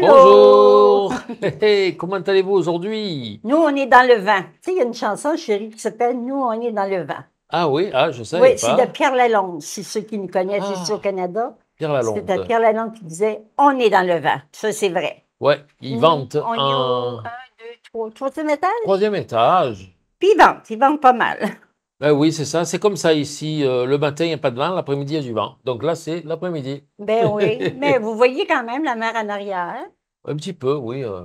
Bonjour! comment allez-vous aujourd'hui? Nous, on est dans le vent. Tu sais, il y a une chanson, chérie, qui s'appelle Nous, on est dans le vent. Ah oui, ah, je sais. Oui, c'est de Pierre Lalonde, si ceux qui nous connaissent ah, ici au Canada. Pierre Lalonde. C'était Pierre Lalonde qui disait On est dans le vent. Ça, c'est vrai. Oui, il vante. On en... est au 1, 2, troisième étage? Troisième étage. Puis il vante, il vante pas mal. Ben oui, c'est ça. C'est comme ça ici. Euh, le matin, il n'y a pas de vent. L'après-midi, il y a du vent. Donc là, c'est l'après-midi. Ben oui. Mais vous voyez quand même la mer en arrière. Un petit peu, oui. Euh.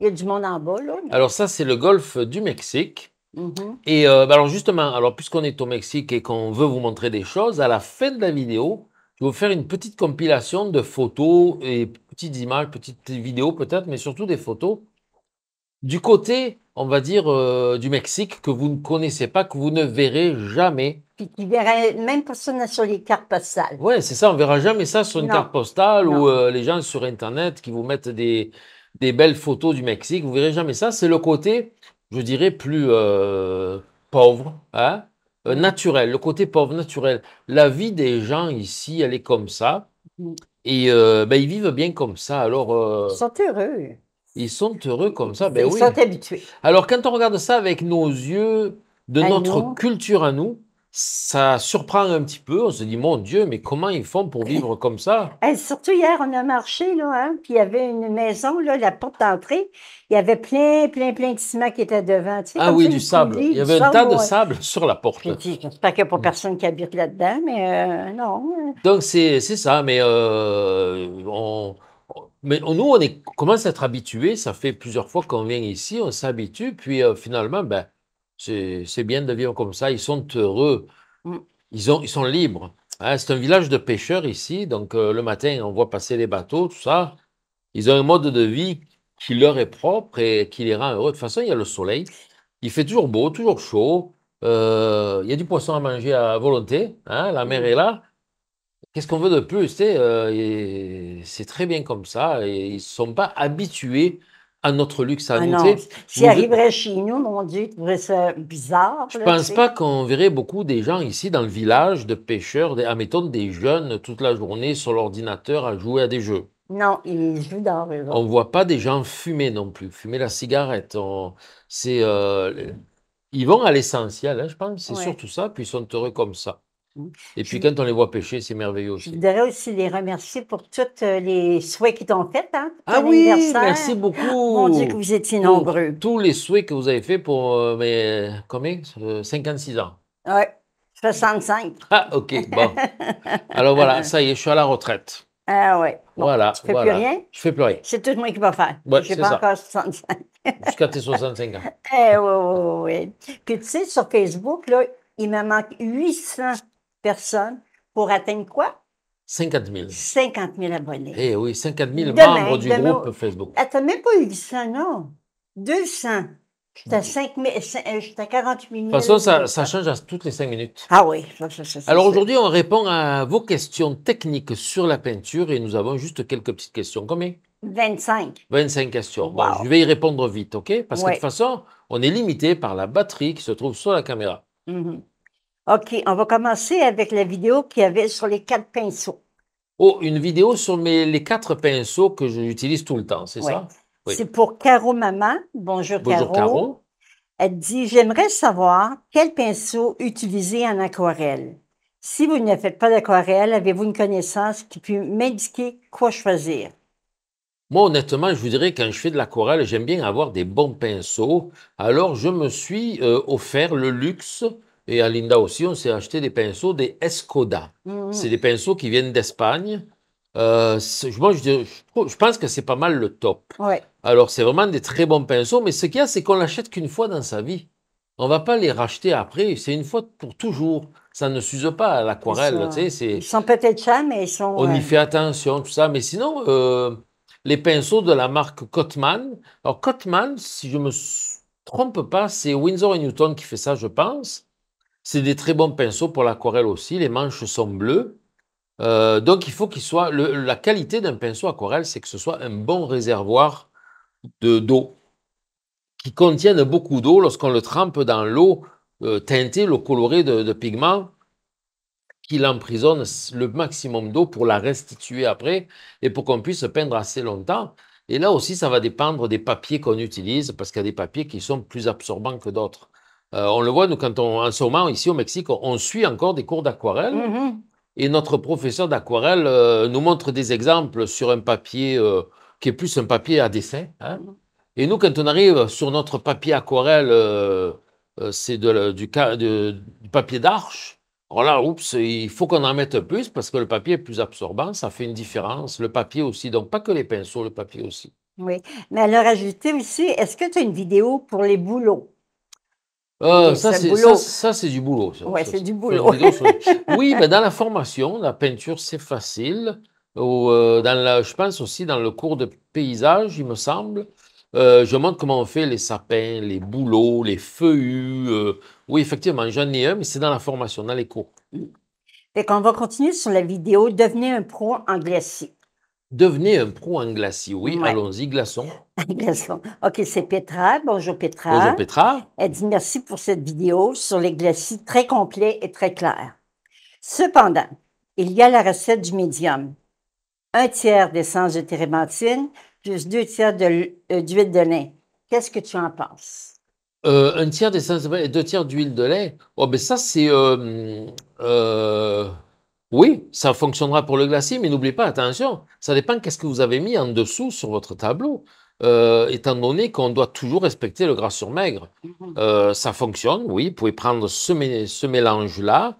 Il y a du monde en bas, là. Alors ça, c'est le golfe du Mexique. Mm-hmm. Et euh, ben alors justement, alors puisqu'on est au Mexique et qu'on veut vous montrer des choses, à la fin de la vidéo, je vais vous faire une petite compilation de photos et petites images, petites vidéos peut-être, mais surtout des photos du côté, on va dire, euh, du Mexique que vous ne connaissez pas, que vous ne verrez jamais. Puis qui verrait même personne sur les cartes postales. Ouais, c'est ça, on verra jamais ça sur une carte postale ou euh, les gens sur Internet qui vous mettent des, des belles photos du Mexique. Vous verrez jamais ça. C'est le côté, je dirais, plus euh, pauvre, hein, naturel, le côté pauvre, naturel. La vie des gens ici, elle est comme ça. Mm. Et ben, ils vivent bien comme ça. Alors, ils sont heureux. Ils sont heureux comme ça. Ben ils sont habitués. Alors quand on regarde ça avec nos yeux de notre culture à nous, ça surprend un petit peu. On se dit, mon Dieu, mais comment ils font pour vivre comme ça? Et eh, surtout, hier, on a marché, là, hein, puis il y avait une maison, là, la porte d'entrée, il y avait plein, plein, plein de ciment qui était devant. Tu sais, ah oui, du sable. il y avait un tas de sable sur la porte. pas qu'il n'y a pas mm. personne qui habite là-dedans, mais euh, non. Hein. Donc, c'est ça, mais euh, on mais nous, on commence à être habitué. Ça fait plusieurs fois qu'on vient ici, on s'habitue. Puis euh, finalement, ben, c'est bien de vivre comme ça. Ils sont heureux. Mm. Ils, sont libres. Hein. c'est un village de pêcheurs ici. Donc euh, le matin, on voit passer les bateaux, tout ça. Ils ont un mode de vie qui leur est propre et qui les rend heureux. De toute façon, il y a le soleil. Il fait toujours beau, toujours chaud. Euh, il y a du poisson à manger à volonté. Hein. la mer mm. est là. Qu'est-ce qu'on veut de plus euh, C'est très bien comme ça. Et ils ne sont pas habitués à notre luxe à ah Si chez nous, bizarre. Je ne pense pas qu'on verrait beaucoup des gens ici dans le village de pêcheurs, des, admettons des jeunes, toute la journée sur l'ordinateur à jouer à des jeux. Non, ils jouent dehors. On ne voit pas des gens fumer non plus, fumer la cigarette. c'est, euh, ils vont à l'essentiel, hein, je pense. C'est surtout ça, puis ils sont heureux comme ça. Et puis quand on les voit pêcher, c'est merveilleux aussi. Je voudrais aussi les remercier pour tous euh, les souhaits qu'ils t'ont faits. Hein, ah oui, merci beaucoup. On dit que vous étiez nombreux. Tous, les souhaits que vous avez faits pour, euh, mes combien? 56 euh, ans. Oui, 65. Ah, OK, bon. Alors voilà, ça y est, je suis à la retraite. Ah oui. Voilà, voilà. Tu fais voilà. plus rien? Je fais plus rien. C'est tout moi qui va faire. je n'ai pas encore 65. Jusqu'à tes 65 ans. Eh oui, oui, oui. Puis tu sais, sur Facebook, là, il me manque 800 personnes pour atteindre quoi? 50 000. 50 000 abonnés. Eh oui, 50 000 membres du groupe Facebook. Attends, même pas 100, non. 200. J'étais à, 48 De minutes. façon, ça, ça, change à toutes les 5 minutes. Ah oui. Ça, ça, Alors aujourd'hui, on répond à vos questions techniques sur la peinture et nous avons juste quelques petites questions. Combien 25. 25 questions. Bon, je vais y répondre vite, OK Parce que de toute façon, on est limité par la batterie qui se trouve sur la caméra. Mm -hmm. OK, on va commencer avec la vidéo qu'il y avait sur les quatre pinceaux. Oh, une vidéo sur mes, les quatre pinceaux que j'utilise tout le temps, c'est ça? Oui. C'est pour Caro Maman. Bonjour, Bonjour Caro. Elle dit J'aimerais savoir quel pinceau utiliser en aquarelle. Si vous ne faites pas d'aquarelle, avez-vous une connaissance qui peut m'indiquer quoi choisir? Moi, honnêtement, je vous dirais, quand je fais de l'aquarelle, j'aime bien avoir des bons pinceaux. Alors, je me suis euh, offert le luxe et à Linda aussi, on s'est acheté des pinceaux des Escoda. Mm, mm. C'est des pinceaux qui viennent d'Espagne. Euh, moi, je, pense que c'est pas mal le top. Ouais. Alors, c'est vraiment des très bons pinceaux, mais ce qu'il y a, c'est qu'on l'achète qu'une fois dans sa vie. On va pas les racheter après. C'est une fois pour toujours. Ça ne s'use pas à l'aquarelle. Ils, sont peut-être ça, mais ils sont. On y fait attention, tout ça. Mais sinon, euh, les pinceaux de la marque Cotman. Alors, Cotman, si je me trompe pas, c'est Windsor Newton qui fait ça, je pense. C'est des très bons pinceaux pour l'aquarelle aussi. Les manches sont bleues. Euh, donc il faut qu'il soit. la qualité d'un pinceau aquarelle, c'est que ce soit un bon réservoir de d'eau qui contienne beaucoup d'eau. Lorsqu'on le trempe dans l'eau euh, teintée, l'eau colorée de, de pigments, qu'il emprisonne le maximum d'eau pour la restituer après et pour qu'on puisse peindre assez longtemps. Et là aussi, ça va dépendre des papiers qu'on utilise parce qu'il y a des papiers qui sont plus absorbants que d'autres. Euh, on le voit, nous, quand on, en ce moment, ici au Mexique, on, suit encore des cours d'aquarelle. Mm-hmm. Et notre professeur d'aquarelle euh, nous montre des exemples sur un papier euh, qui est plus un papier à dessin. Hein. Mm-hmm. Et nous, quand on arrive sur notre papier aquarelle, c'est du, du, papier d'arche. Alors là, oups, il faut qu'on en mette plus parce que le papier est plus absorbant, ça fait une différence. Le papier aussi, donc pas que les pinceaux, le papier aussi. Oui, mais alors ajoutez aussi, est-ce que tu as une vidéo pour les boulots? Ah, ça, c'est, ça, c'est du boulot. Oui, c'est du boulot. oui, mais dans la formation, la peinture, c'est facile. Ou, euh, dans la, je pense aussi dans le cours de paysage, il me semble. Euh, je montre comment on fait les sapins, les bouleaux, les feuillus. Euh. oui, effectivement, j'en ai un, mais c'est dans la formation, dans les cours. Et quand on va continuer sur la vidéo, devenez un pro en glacier. Devenez un pro en glacis, oui. Allons-y, glaçons. Glaçon. OK, c'est Petra. Bonjour, Petra. Bonjour, Petra. Elle dit merci pour cette vidéo sur les glacis très complet et très clair. Cependant, il y a la recette du médium. Un tiers d'essence de térébenthine plus deux tiers euh, d'huile de, de lin. Qu'est-ce que tu en penses? Euh, un tiers d'essence et deux tiers d'huile de lait? Oh, ben ça, c'est... Euh, oui, ça fonctionnera pour le glacis, mais n'oubliez pas, attention, ça dépend qu'est-ce que vous avez mis en dessous sur votre tableau. Euh, étant donné qu'on doit toujours respecter le gras sur maigre. Mhm. Euh, ça fonctionne, oui, vous pouvez prendre ce, mélange-là,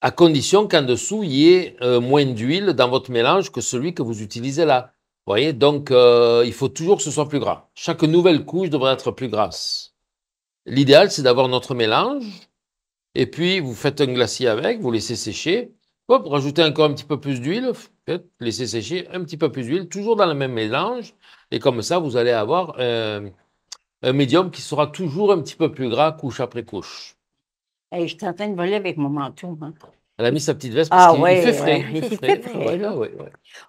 à condition qu'en dessous, il y ait euh, moins d'huile dans votre mélange que celui que vous utilisez là. voyez, donc il faut toujours que ce soit plus gras. Chaque nouvelle couche devrait être plus grasse. L'idéal, c'est d'avoir notre mélange, et puis, vous faites un glacier avec, vous laissez sécher. Hop, rajoutez encore un petit peu plus d'huile. Laissez sécher un petit peu plus d'huile, toujours dans le même mélange. Et comme ça, vous allez avoir euh, un médium qui sera toujours un petit peu plus gras, couche après couche. Et je suis en train de voler avec mon manteau. Hein. Elle a mis sa petite veste ah parce qu'il fait frais. Il fait frais.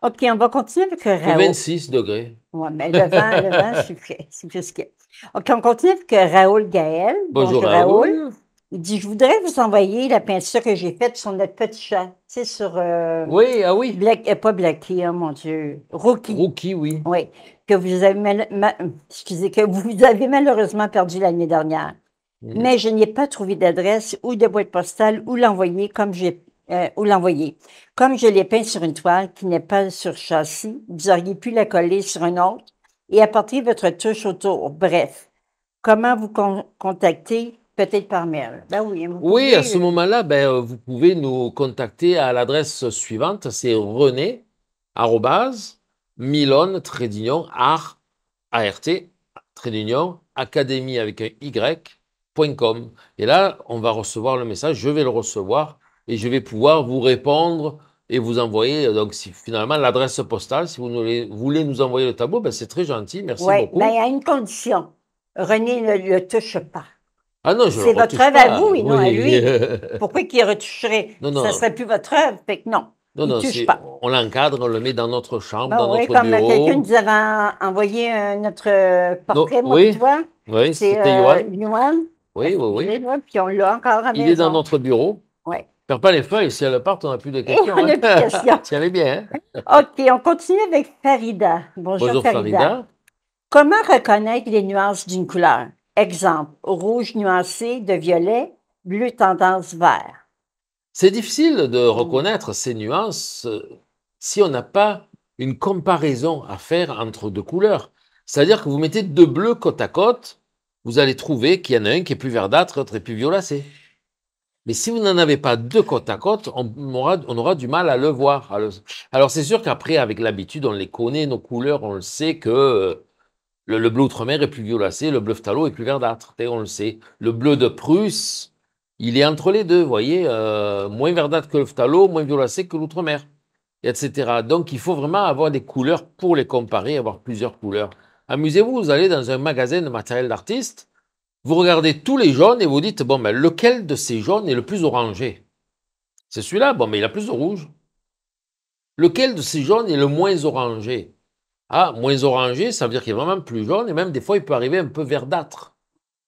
OK, on va continuer avec Raoul. 26 degrés. Oui, mais le vent, le vent, c'est OK, on continue avec Raoul Gaël. Bonjour, Raoul. Il dit, je voudrais vous envoyer la peinture que j'ai faite sur notre petit chat. C'est sur... Euh, oui, ah oui. Black, euh, pas Blackie, hein, mon Dieu. Rookie. Rookie, oui. Oui. Que vous avez, mal, excusez, que vous avez malheureusement perdu l'année dernière. Mais je n'ai pas trouvé d'adresse ou de boîte postale où l'envoyer comme j'ai euh, l'envoyer. Comme je l'ai peint sur une toile qui n'est pas sur châssis, vous auriez pu la coller sur un autre et apporter votre touche autour. Bref, comment vous contacter Peut-être par mail. Ben oui, à ce moment-là, ben, euh, vous pouvez nous contacter à l'adresse suivante, c'est rené, arrobase, milon, art, art, Trédignon académie avec un y.com. Et là, on va recevoir le message, je vais le recevoir et je vais pouvoir vous répondre et vous envoyer, euh, donc si, finalement, l'adresse postale, si vous voulez nous envoyer le tableau, ben, c'est très gentil, merci beaucoup. ben, il y a une condition, René ne le touche pas. Ah c'est votre œuvre à vous et non à lui. Pourquoi qu'il retoucherait Ça ne serait plus votre œuvre. Fait que non. Non, non, pas. on l'encadre, on le met dans notre chambre, bah dans notre bureau. Comme quelqu'un nous avait envoyé notre euh, portrait, moi, tu vois. Oui, c'était euh, Yoann. Oui, oui, oui. Puis on l'a encore à Il est dans notre bureau. Oui. Perds pas les feuilles, si elle part, on n'a plus de questions. on n'a hein. plus de hein. questions. Tiens, bien. Hein. OK, on continue avec Farida. Bonjour, Bonjour Farida. Comment reconnaître les nuances d'une couleur? Exemple, rouge nuancé de violet, bleu tendance vert. C'est difficile de reconnaître ces nuances euh, si on n'a pas une comparaison à faire entre deux couleurs. C'est-à-dire que vous mettez deux bleus côte à côte, vous allez trouver qu'il y en a un qui est plus verdâtre, l'autre est plus violacé. Mais si vous n'en avez pas deux côte à côte, on aura, du mal à le voir. Alors c'est sûr qu'après, avec l'habitude, on les connaît, nos couleurs, on le sait que euh, le, bleu outre-mer est plus violacé, le bleu phtalo est plus verdâtre, on le sait. Le bleu de Prusse, il est entre les deux, vous voyez, euh, moins verdâtre que le phtalo, moins violacé que l'outre-mer, etc. Donc il faut vraiment avoir des couleurs pour les comparer, avoir plusieurs couleurs. Amusez-vous, vous allez dans un magasin de matériel d'artiste, vous regardez tous les jaunes et vous dites, bon, ben, lequel de ces jaunes est le plus orangé C'est celui-là, bon, mais ben, il a plus de rouge. Lequel de ces jaunes est le moins orangé ah, moins orangé, ça veut dire qu'il est vraiment plus jaune et même des fois il peut arriver un peu verdâtre.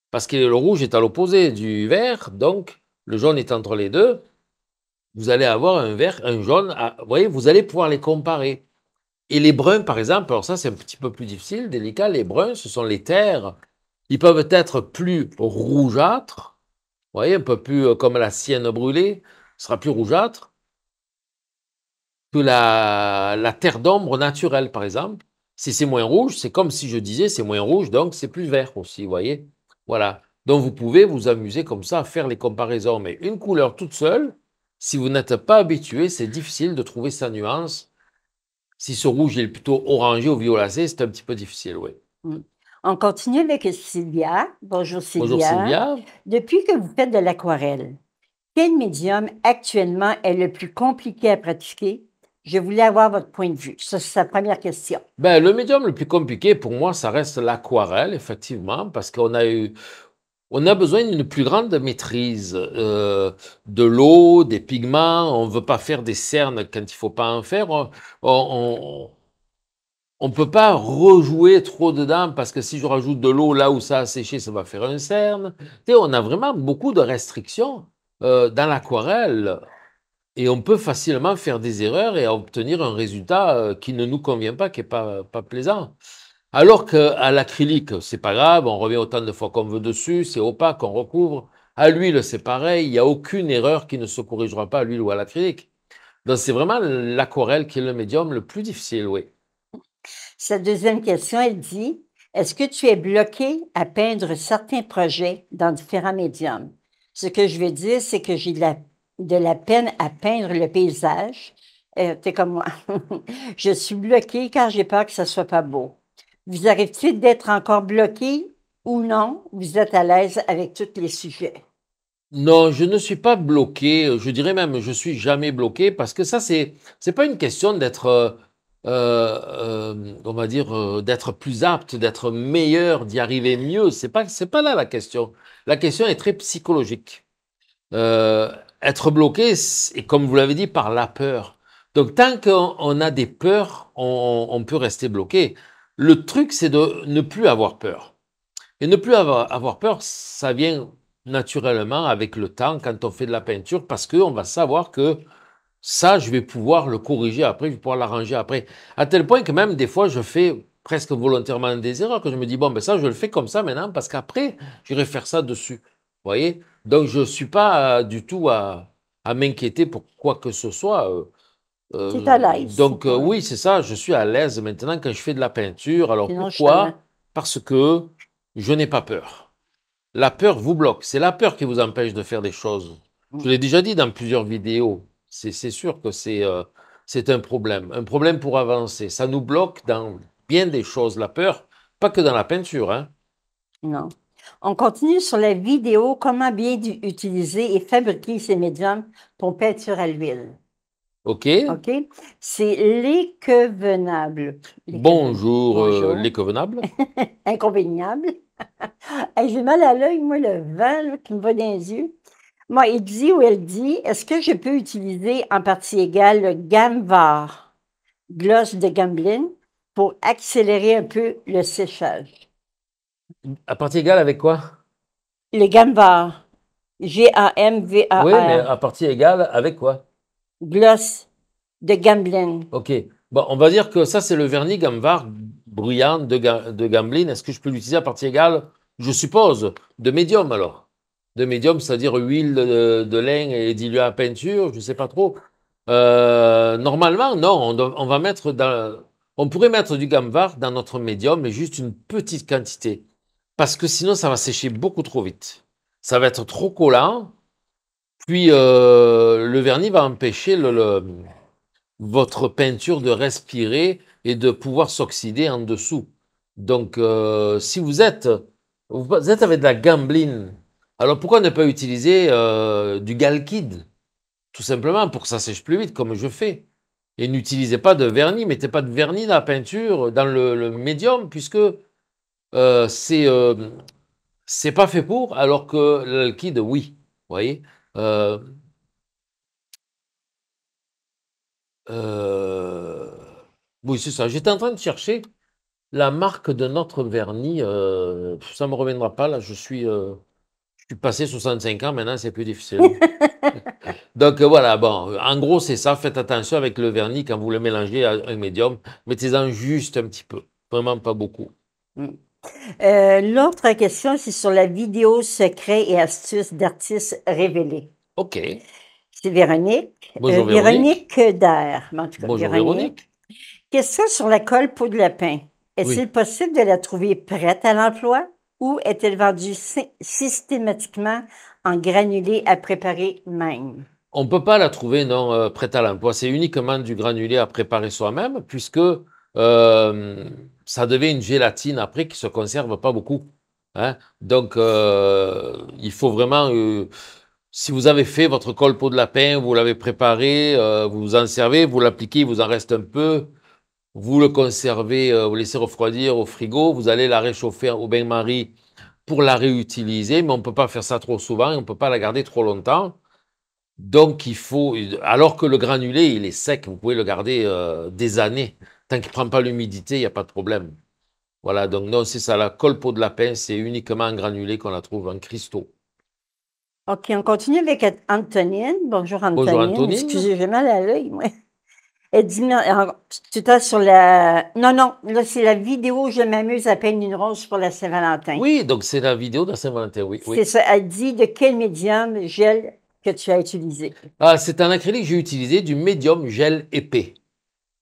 Parce que le rouge est à l'opposé du vert, donc le jaune est entre les deux. Vous allez avoir un vert, un jaune, vous voyez, vous allez pouvoir les comparer. Et les bruns, par exemple, alors ça c'est un petit peu plus difficile, délicat, les bruns, ce sont les terres. Ils peuvent être plus rougeâtres, vous voyez, un peu plus euh, comme la sienne brûlée, sera plus rougeâtre que la terre d'ombre naturelle, par exemple. Si c'est moins rouge, c'est comme si je disais c'est moins rouge, donc c'est plus vert aussi, vous voyez Voilà. Donc vous pouvez vous amuser comme ça à faire les comparaisons. Mais une couleur toute seule, si vous n'êtes pas habitué, c'est difficile de trouver sa nuance. Si ce rouge est plutôt orangé ou violacé, c'est un petit peu difficile, oui. Mm. On continue avec Sylvia. Bonjour Sylvia. Bonjour Sylvia. Depuis que vous faites de l'aquarelle, quel médium actuellement est le plus compliqué à pratiquer je voulais avoir votre point de vue. Ça, c'est la première question. Ben, le médium le plus compliqué pour moi, ça reste l'aquarelle, effectivement, parce qu'on a eu, on a besoin d'une plus grande maîtrise euh, de l'eau, des pigments. On ne veut pas faire des cernes quand il ne faut pas en faire. On, on, ne peut pas rejouer trop dedans parce que si je rajoute de l'eau là où ça a séché, ça va faire un cerne. Tu sais, on a vraiment beaucoup de restrictions euh, dans l'aquarelle. Et on peut facilement faire des erreurs et obtenir un résultat euh, qui ne nous convient pas, qui n'est pas, pas plaisant. Alors qu'à l'acrylique, c'est pas grave, on revient autant de fois qu'on veut dessus, c'est opaque, on recouvre. À l'huile, c'est pareil, il n'y a aucune erreur qui ne se corrigera pas à l'huile ou à l'acrylique. Donc c'est vraiment l'aquarelle qui est le médium le plus difficile, oui. Cette deuxième question, elle dit Est-ce que tu es bloqué à peindre certains projets dans différents médiums Ce que je veux dire, c'est que j'ai de la de la peine à peindre le paysage. Euh, es comme moi. je suis bloqué car j'ai peur que ça soit pas beau. Vous arrivez-vous d'être encore bloqué ou non? Vous êtes à l'aise avec tous les sujets? Non, je ne suis pas bloqué. Je dirais même, je suis jamais bloqué parce que ça, c'est, c'est pas une question d'être, euh, euh, euh, on va dire, d'être plus apte, d'être meilleur, d'y arriver mieux. C'est pas, c'est pas là la question. La question est très psychologique. Euh, être bloqué, et comme vous l'avez dit, par la peur. Donc tant qu'on a des peurs, on, peut rester bloqué. Le truc, c'est de ne plus avoir peur. Et ne plus avoir, peur, ça vient naturellement avec le temps quand on fait de la peinture, parce qu'on va savoir que ça, je vais pouvoir le corriger après, je vais pouvoir l'arranger après. À tel point que même des fois, je fais presque volontairement des erreurs, que je me dis, bon, ben ça, je le fais comme ça maintenant, parce qu'après, j'irai faire ça dessus. Vous voyez donc je ne suis pas euh, du tout à, m'inquiéter pour quoi que ce soit. Euh, euh, donc oui, c'est ça, je suis à l'aise maintenant quand je fais de la peinture. Alors pourquoi Parce que je n'ai pas peur. La peur vous bloque. C'est la peur qui vous empêche de faire des choses. Mm. Je l'ai déjà dit dans plusieurs vidéos. C'est sûr que c'est un problème. Un problème pour avancer. Ça nous bloque dans bien des choses, la peur. Pas que dans la peinture. Hein. Non. On continue sur la vidéo comment bien utiliser et fabriquer ces médiums pour peinture à l'huile. OK. OK. C'est l'équevenable. Bonjour, euh, Bonjour. l'équevenable. Inconvéniable. J'ai mal à l'œil, moi, le vent qui me va dans les yeux. Moi, il dit ou elle dit est-ce que je peux utiliser en partie égale le Gamvar, gloss de Gamblin, pour accélérer un peu le séchage? À partie égale avec quoi Les Gamvar. G-A-M-V-A-R. Oui, mais à partie égale avec quoi Gloss de Gamblin. Ok. Bon, on va dire que ça, c'est le vernis Gamvar bruyant de, Gamblin. Est-ce que je peux l'utiliser à partie égale Je suppose. De médium, alors. De médium, c'est-à-dire huile de, laine lin et diluée à peinture, je ne sais pas trop. Euh, normalement, non. On, va mettre On pourrait mettre du Gamvar dans notre médium, mais juste une petite quantité parce que sinon ça va sécher beaucoup trop vite. Ça va être trop collant, puis euh, le vernis va empêcher le, votre peinture de respirer et de pouvoir s'oxyder en dessous. Donc euh, si vous êtes, vous êtes avec de la gambline, alors pourquoi ne pas utiliser euh, du galkid Tout simplement pour que ça sèche plus vite comme je fais. Et n'utilisez pas de vernis, mettez pas de vernis dans la peinture, dans le médium, puisque euh, euh, c'est pas fait pour, alors que l'alkyde, oui. Vous voyez euh, Oui, c'est ça. J'étais en train de chercher la marque de notre vernis. ça ne me reviendra pas, là. Je suis, je suis passé 65 ans, maintenant, c'est plus difficile. Donc voilà, bon, en gros, c'est ça. Faites attention avec le vernis quand vous le mélangez à un médium. Mettez-en juste un petit peu, vraiment pas beaucoup. Mm. Euh, l'autre question, c'est sur la vidéo secret et astuces d'artistes révélés. OK. C'est Véronique. Bonjour, euh, Véronique. Véronique Dair. Bonjour, Véronique. Question sur la colle peau de lapin. Est-il possible de la trouver prête à l'emploi ou est-elle vendue systématiquement en granulé à préparer même? On ne peut pas la trouver non euh, prête à l'emploi. C'est uniquement du granulé à préparer soi-même puisque ça devient une gélatine après qui se conserve pas beaucoup. Hein. Donc, euh, il faut vraiment. Euh, si vous avez fait votre colpo de lapin, vous l'avez préparé, euh, vous vous en servez, vous l'appliquez, il vous en reste un peu, vous le conservez, vous laissez refroidir au frigo, vous allez la réchauffer au bain-marie pour la réutiliser, mais on ne peut pas faire ça trop souvent on ne peut pas la garder trop longtemps. Donc, il faut. Alors que le granulé, il est sec, vous pouvez le garder des années. Tant qu'il ne prend pas l'humidité, il n'y a pas de problème. Voilà, donc non, c'est ça, la colle de lapin, c'est uniquement en granulé qu'on la trouve en cristaux. OK, on continue avec Antonine. Bonjour Antonine. Bonjour Antonine. Excusez, j'ai mal à l'œil, moi. Elle dit, tu t'as sur la... Non, non, là, c'est la vidéo Je m'amuse à peindre une rose pour la Saint-Valentin. Oui, donc c'est la vidéo de la Saint-Valentin, oui. C'est ça. Elle dit de quel médium gel que tu as utilisé. Ah, c'est un acrylique que j'ai utilisé du médium gel épais.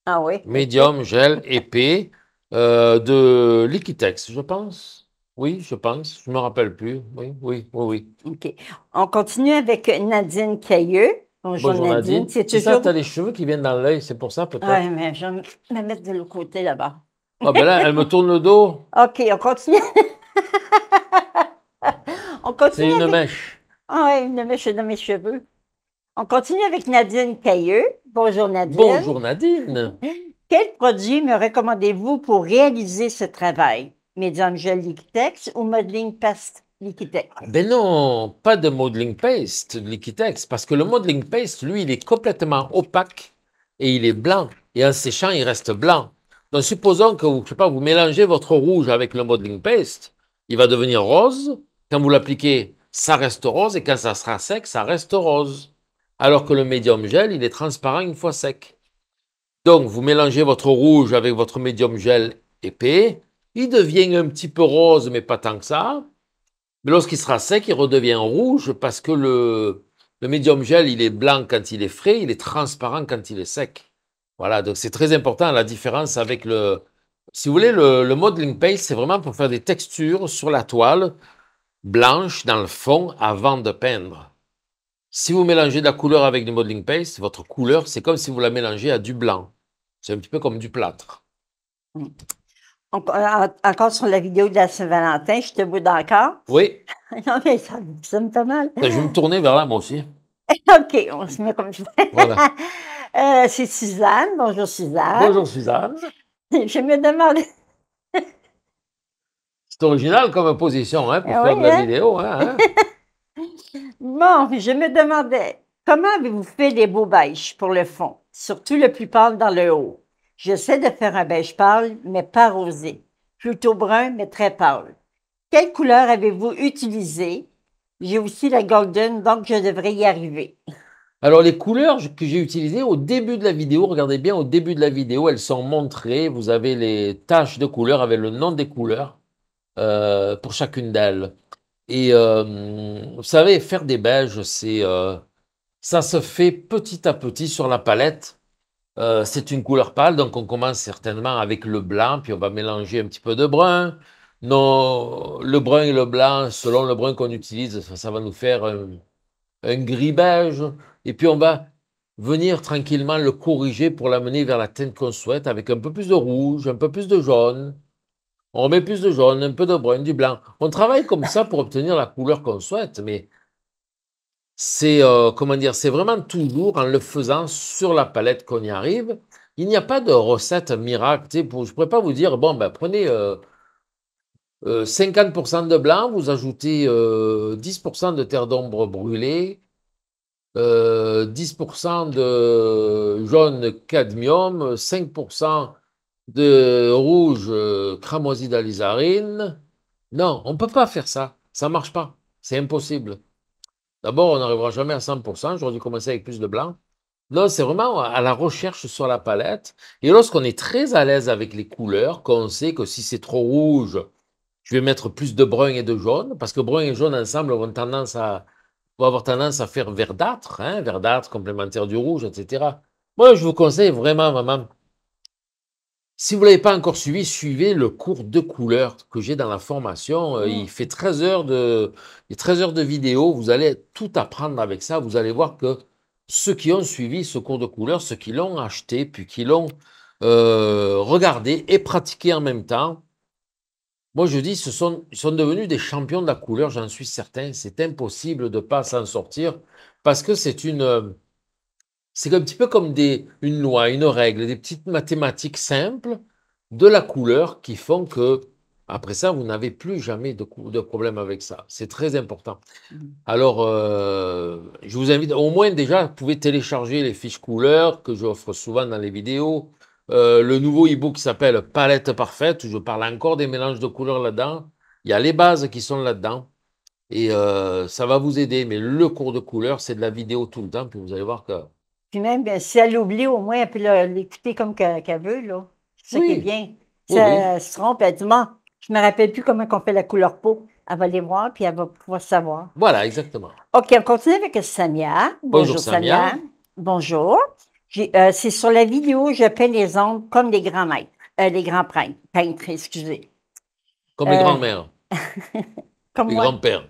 Ah oui. Médium, gel, épais, euh, de Liquitex, je pense. Oui, je pense. Je ne me rappelle plus. Oui, oui, oui, oui. OK. On continue avec Nadine Cailleux. Bonjour, Nadine. C'est ça, tu as les cheveux qui viennent dans l'œil, c'est pour ça peut-être. Oui, mais je vais me mettre de l'autre côté là-bas. Ah ben là, elle me tourne le dos. OK, on continue. on continue. C'est une mèche. Ah oui, une mèche dans mes cheveux. On continue avec Nadine Cailleux. Bonjour Nadine. Bonjour Nadine. Quel produit me recommandez-vous pour réaliser ce travail? Medium Gel Liquitex ou Modeling Paste Liquitex? Ben non, pas de Modeling Paste Liquitex, parce que le Modeling Paste, lui, il est complètement opaque et il est blanc. Et en séchant, il reste blanc. Donc, supposons que vous, pas, vous mélangez votre rouge avec le Modeling Paste, il va devenir rose. Quand vous l'appliquez, ça reste rose et quand ça sera sec, ça reste rose alors que le médium gel, il est transparent une fois sec. Donc vous mélangez votre rouge avec votre médium gel épais, il devient un petit peu rose, mais pas tant que ça. Mais lorsqu'il sera sec, il redevient rouge parce que le, le médium gel, il est blanc quand il est frais, il est transparent quand il est sec. Voilà, donc c'est très important la différence avec le... Si vous voulez, le, modeling paste, c'est vraiment pour faire des textures sur la toile blanche dans le fond avant de peindre. Si vous mélangez de la couleur avec du modeling paste, votre couleur, c'est comme si vous la mélangez à du blanc. C'est un petit peu comme du plâtre. Mm. Euh, encore sur la vidéo de la Saint-Valentin, je te boude encore. Oui. non, mais ça, me me fait mal. Ben, je vais me tourner vers là, moi aussi. OK, on se met comme ça. Voilà. Euh, c'est Suzanne. Bonjour, Suzanne. Bonjour, Suzanne. je me demande... c'est original comme position hein, pour ah faire de la hein? vidéo. hein? hein. Bon, je me demandais, comment avez-vous fait des beaux beiges pour le fond, surtout le plus pâle dans le haut? J'essaie de faire un beige pâle, mais pas rosé, plutôt brun, mais très pâle. Quelles couleur avez-vous utilisées J'ai aussi la golden, donc je devrais y arriver. Alors les couleurs que j'ai utilisées au début de la vidéo, regardez bien au début de la vidéo, elles sont montrées. Vous avez les taches de couleurs avec le nom des couleurs euh, pour chacune d'elles. Et euh, vous savez, faire des beiges, c'est euh, ça se fait petit à petit sur la palette. Euh, c'est une couleur pâle, donc on commence certainement avec le blanc, puis on va mélanger un petit peu de brun. Non, le brun et le blanc, selon le brun qu'on utilise, ça, va nous faire un gris beige. Et puis on va venir tranquillement le corriger pour l'amener vers la teinte qu'on souhaite avec un peu plus de rouge, un peu plus de jaune, on met plus de jaune, un peu de brun, du blanc. On travaille comme ça pour obtenir la couleur qu'on souhaite, mais c'est euh, comment dire, c'est vraiment toujours en le faisant sur la palette qu'on y arrive. Il n'y a pas de recette miracle. je ne pourrais pas vous dire, bon, ben, prenez 50% euh, euh, de blanc, vous ajoutez 10% de terre d'ombre brûlée, 10% de jaune cadmium, 5% de rouge euh, cramoisi d'alizarine. Non, on ne peut pas faire ça. Ça ne marche pas. C'est impossible. D'abord, on n'arrivera jamais à 100%. J'aurais dû commencer avec plus de blanc. Non, c'est vraiment à la recherche sur la palette. Et lorsqu'on est très à l'aise avec les couleurs, qu'on sait que si c'est trop rouge, je vais mettre plus de brun et de jaune, parce que brun et jaune ensemble vont, tendance à, avoir tendance à faire verdâtre, hein, verdâtre complémentaire du rouge, etc. Moi, je vous conseille vraiment, maman, si vous ne l'avez pas encore suivi, suivez le cours de couleur que j'ai dans la formation. Euh, ah. Il fait 13 heures, de, vidéos. heures de vidéo. Vous allez tout apprendre avec ça. Vous allez voir que ceux qui ont suivi ce cours de couleur, ceux qui l'ont acheté, puis qui l'ont euh, regardé et pratiqué en même temps, moi je dis, ce sont, ils sont devenus des champions de la couleur, j'en suis certain. C'est impossible de ne pas s'en sortir parce que c'est une euh, c'est un petit peu comme des, une loi, une règle, des petites mathématiques simples de la couleur qui font que, après ça, vous n'avez plus jamais de, problème avec ça. C'est très important. Mmh. Alors, euh, je vous invite, au moins déjà, vous pouvez télécharger les fiches couleurs que j'offre souvent dans les vidéos. Euh, le nouveau e-book s'appelle Palette parfaite, où je parle encore des mélanges de couleurs là-dedans. Il y a les bases qui sont là-dedans. Et euh, ça va vous aider. Mais le cours de couleurs, c'est de la vidéo tout le temps. Puis vous allez voir que puis même, ben, si elle l'oublie, au moins, elle peut l'écouter comme qu'elle veut, là. C'est qui est bien. Si elle, se trompe, elle dit Moi, je ne me rappelle plus comment on fait la couleur peau. Elle va les voir, puis elle va pouvoir savoir. Voilà, exactement. OK, on continue avec Samia. Bonjour, Samia. Bonjour. Euh, c'est sur la vidéo Je peins les ongles comme les grands maîtres. Euh, les grands peintres, peintres, excusez. Comme les euh, grands-mères. comme les grands-pères.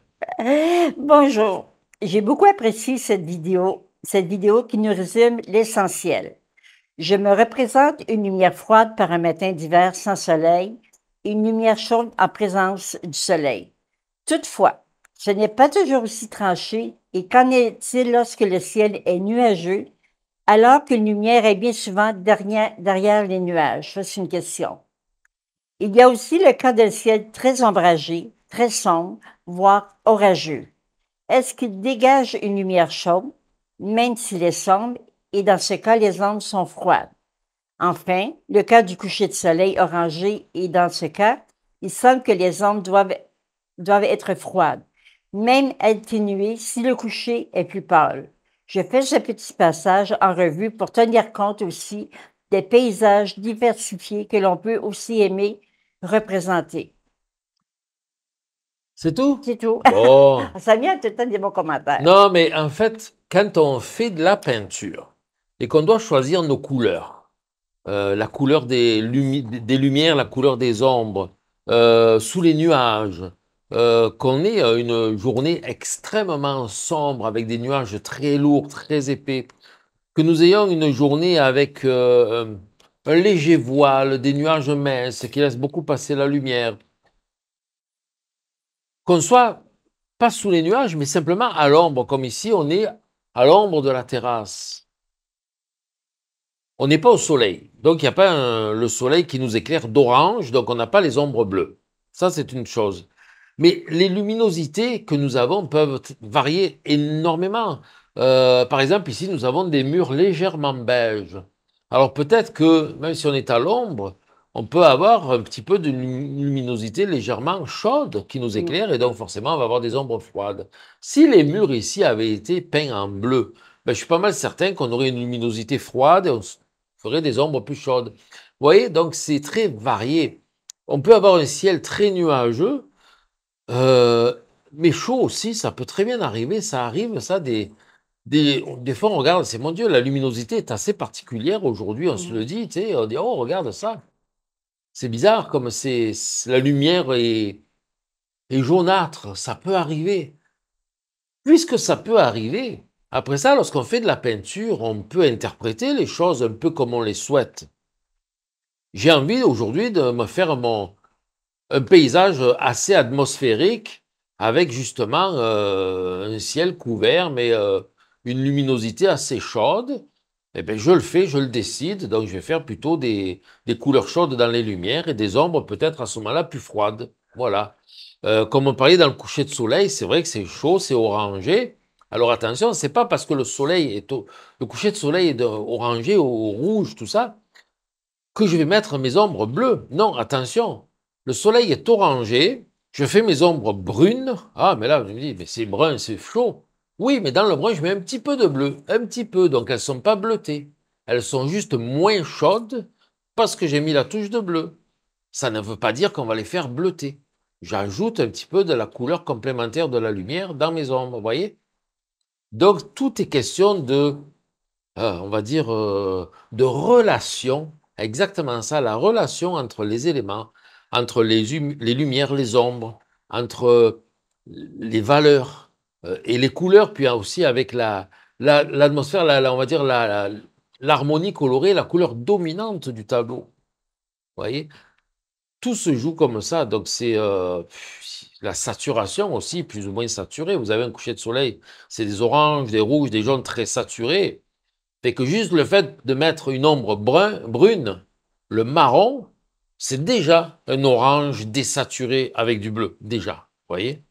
Bonjour. J'ai beaucoup apprécié cette vidéo cette vidéo qui nous résume l'essentiel. Je me représente une lumière froide par un matin d'hiver sans soleil une lumière chaude en présence du soleil. Toutefois, ce n'est pas toujours aussi tranché et qu'en est-il lorsque le ciel est nuageux alors qu'une lumière est bien souvent derrière, derrière les nuages? c'est une question. Il y a aussi le cas d'un ciel très ombragé, très sombre, voire orageux. Est-ce qu'il dégage une lumière chaude même s'il est sombre, et dans ce cas, les ombres sont froides. Enfin, le cas du coucher de soleil orangé, et dans ce cas, il semble que les ombres doivent, doivent être froides, même atténuées si le coucher est plus pâle. Je fais ce petit passage en revue pour tenir compte aussi des paysages diversifiés que l'on peut aussi aimer représenter. C'est tout? C'est tout. Ça vient tout le temps des bons commentaires. Non, mais en fait, quand on fait de la peinture et qu'on doit choisir nos couleurs, euh, la couleur des, lumières, la couleur des ombres, euh, sous les nuages, euh, qu'on ait une journée extrêmement sombre avec des nuages très lourds, très épais, que nous ayons une journée avec un léger voile, des nuages minces qui laissent beaucoup passer la lumière, qu'on soit pas sous les nuages, mais simplement à l'ombre, comme ici on est à l'ombre de la terrasse. On n'est pas au soleil, donc il n'y a pas le soleil qui nous éclaire d'orange, donc on n'a pas les ombres bleues. Ça, c'est une chose. Mais les luminosités que nous avons peuvent varier énormément. Euh, par exemple, ici, nous avons des murs légèrement beiges. Alors peut-être que même si on est à l'ombre, on peut avoir un petit peu de luminosité légèrement chaude qui nous éclaire et donc forcément on va avoir des ombres froides. Si les murs ici avaient été peints en bleu, ben, je suis pas mal certain qu'on aurait une luminosité froide et on ferait des ombres plus chaudes. Vous voyez, donc c'est très varié. On peut avoir un ciel très nuageux, euh, mais chaud aussi, ça peut très bien arriver. Ça arrive, ça, des, des, fois, on regarde, c'est mon Dieu, la luminosité est assez particulière aujourd'hui, on se le dit, on dit, oh, regarde ça. C'est bizarre, comme c'est la lumière est, jaunâtre, ça peut arriver. Puisque ça peut arriver, après ça, lorsqu'on fait de la peinture, on peut interpréter les choses un peu comme on les souhaite. J'ai envie aujourd'hui de me faire mon, un paysage assez atmosphérique avec justement euh, un ciel couvert mais euh, une luminosité assez chaude eh bien, je le fais, je le décide, donc je vais faire plutôt des, couleurs chaudes dans les lumières et des ombres peut-être à ce moment-là plus froides. Voilà. Euh, comme on parlait dans le coucher de soleil, c'est vrai que c'est chaud, c'est orangé. Alors attention, c'est pas parce que le soleil est le coucher de soleil est orangé ou rouge, tout ça, que je vais mettre mes ombres bleues. Non, attention, le soleil est orangé, je fais mes ombres brunes. Ah, mais là, je me dis, mais c'est brun, c'est chaud. Oui, mais dans le brun, je mets un petit peu de bleu, un petit peu, donc elles ne sont pas bleutées. Elles sont juste moins chaudes parce que j'ai mis la touche de bleu. Ça ne veut pas dire qu'on va les faire bleuter. J'ajoute un petit peu de la couleur complémentaire de la lumière dans mes ombres, vous voyez Donc, tout est question de, euh, on va dire, euh, de relation. Exactement ça, la relation entre les éléments, entre les, hum-, les lumières, les ombres, entre les valeurs, euh, et les couleurs, puis aussi avec l'atmosphère, on va dire l'harmonie colorée, la couleur dominante du tableau. Vous voyez Tout se joue comme ça. Donc, c'est euh, la saturation aussi, plus ou moins saturée. Vous avez un coucher de soleil, c'est des oranges, des rouges, des jaunes très saturés. Fait que juste le fait de mettre une ombre brun, brune, le marron, c'est déjà un orange désaturé avec du bleu, déjà. Vous voyez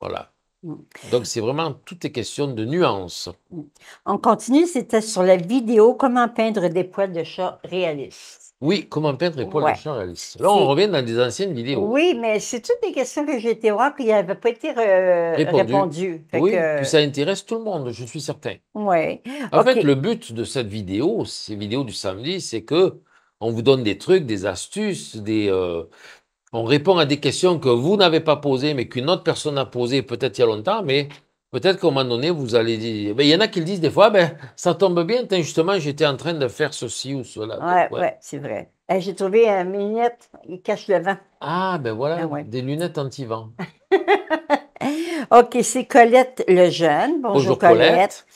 Voilà. Mm. Donc, c'est vraiment toutes les questions de nuances. Mm. On continue, c'était sur la vidéo Comment peindre des poils de chat réalistes. Oui, comment peindre des poils de chat réalistes. Là, on revient dans des anciennes vidéos. Oui, mais c'est toutes des questions que j'ai été voir qui n'avaient pas été répondues. Oui, puis ça intéresse tout le monde, je suis certain. Oui. En fait, le but de cette vidéo, ces vidéos du samedi, c'est que on vous donne des trucs, des astuces, des, euh, on répond à des questions que vous n'avez pas posées, mais qu'une autre personne a posées peut-être il y a longtemps, mais peut-être qu'à un moment donné, vous allez dire. Eh ben, il y en a qui le disent des fois, ben, ça tombe bien, justement, j'étais en train de faire ceci ou cela. Oui, ouais. c'est vrai. Eh, j'ai trouvé un minette Il cache le vent. Ah, ben voilà, ah des lunettes anti-vent. OK, c'est Colette Lejeune. Bonjour, Bonjour Colette.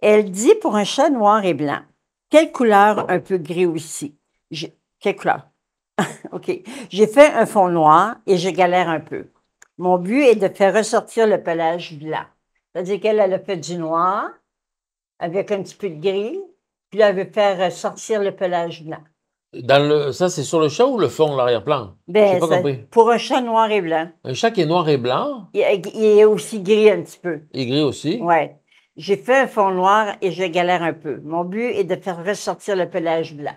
Elle dit pour un chat noir et blanc, quelle couleur un peu gris aussi? Quelle couleur? OK. J'ai fait un fond noir et je galère un peu. Mon but est de faire ressortir le pelage blanc. C'est-à-dire qu'elle, elle a fait du noir avec un petit peu de gris, puis là, elle veut faire ressortir le pelage blanc. Dans le, ça, c'est sur le chat ou le fond, l'arrière-plan? Ben, pas compris. Pour un chat noir et blanc. Un chat qui est noir et blanc? Il, est aussi gris un petit peu. Il est gris aussi? Oui. J'ai fait un fond noir et je galère un peu. Mon but est de faire ressortir le pelage blanc.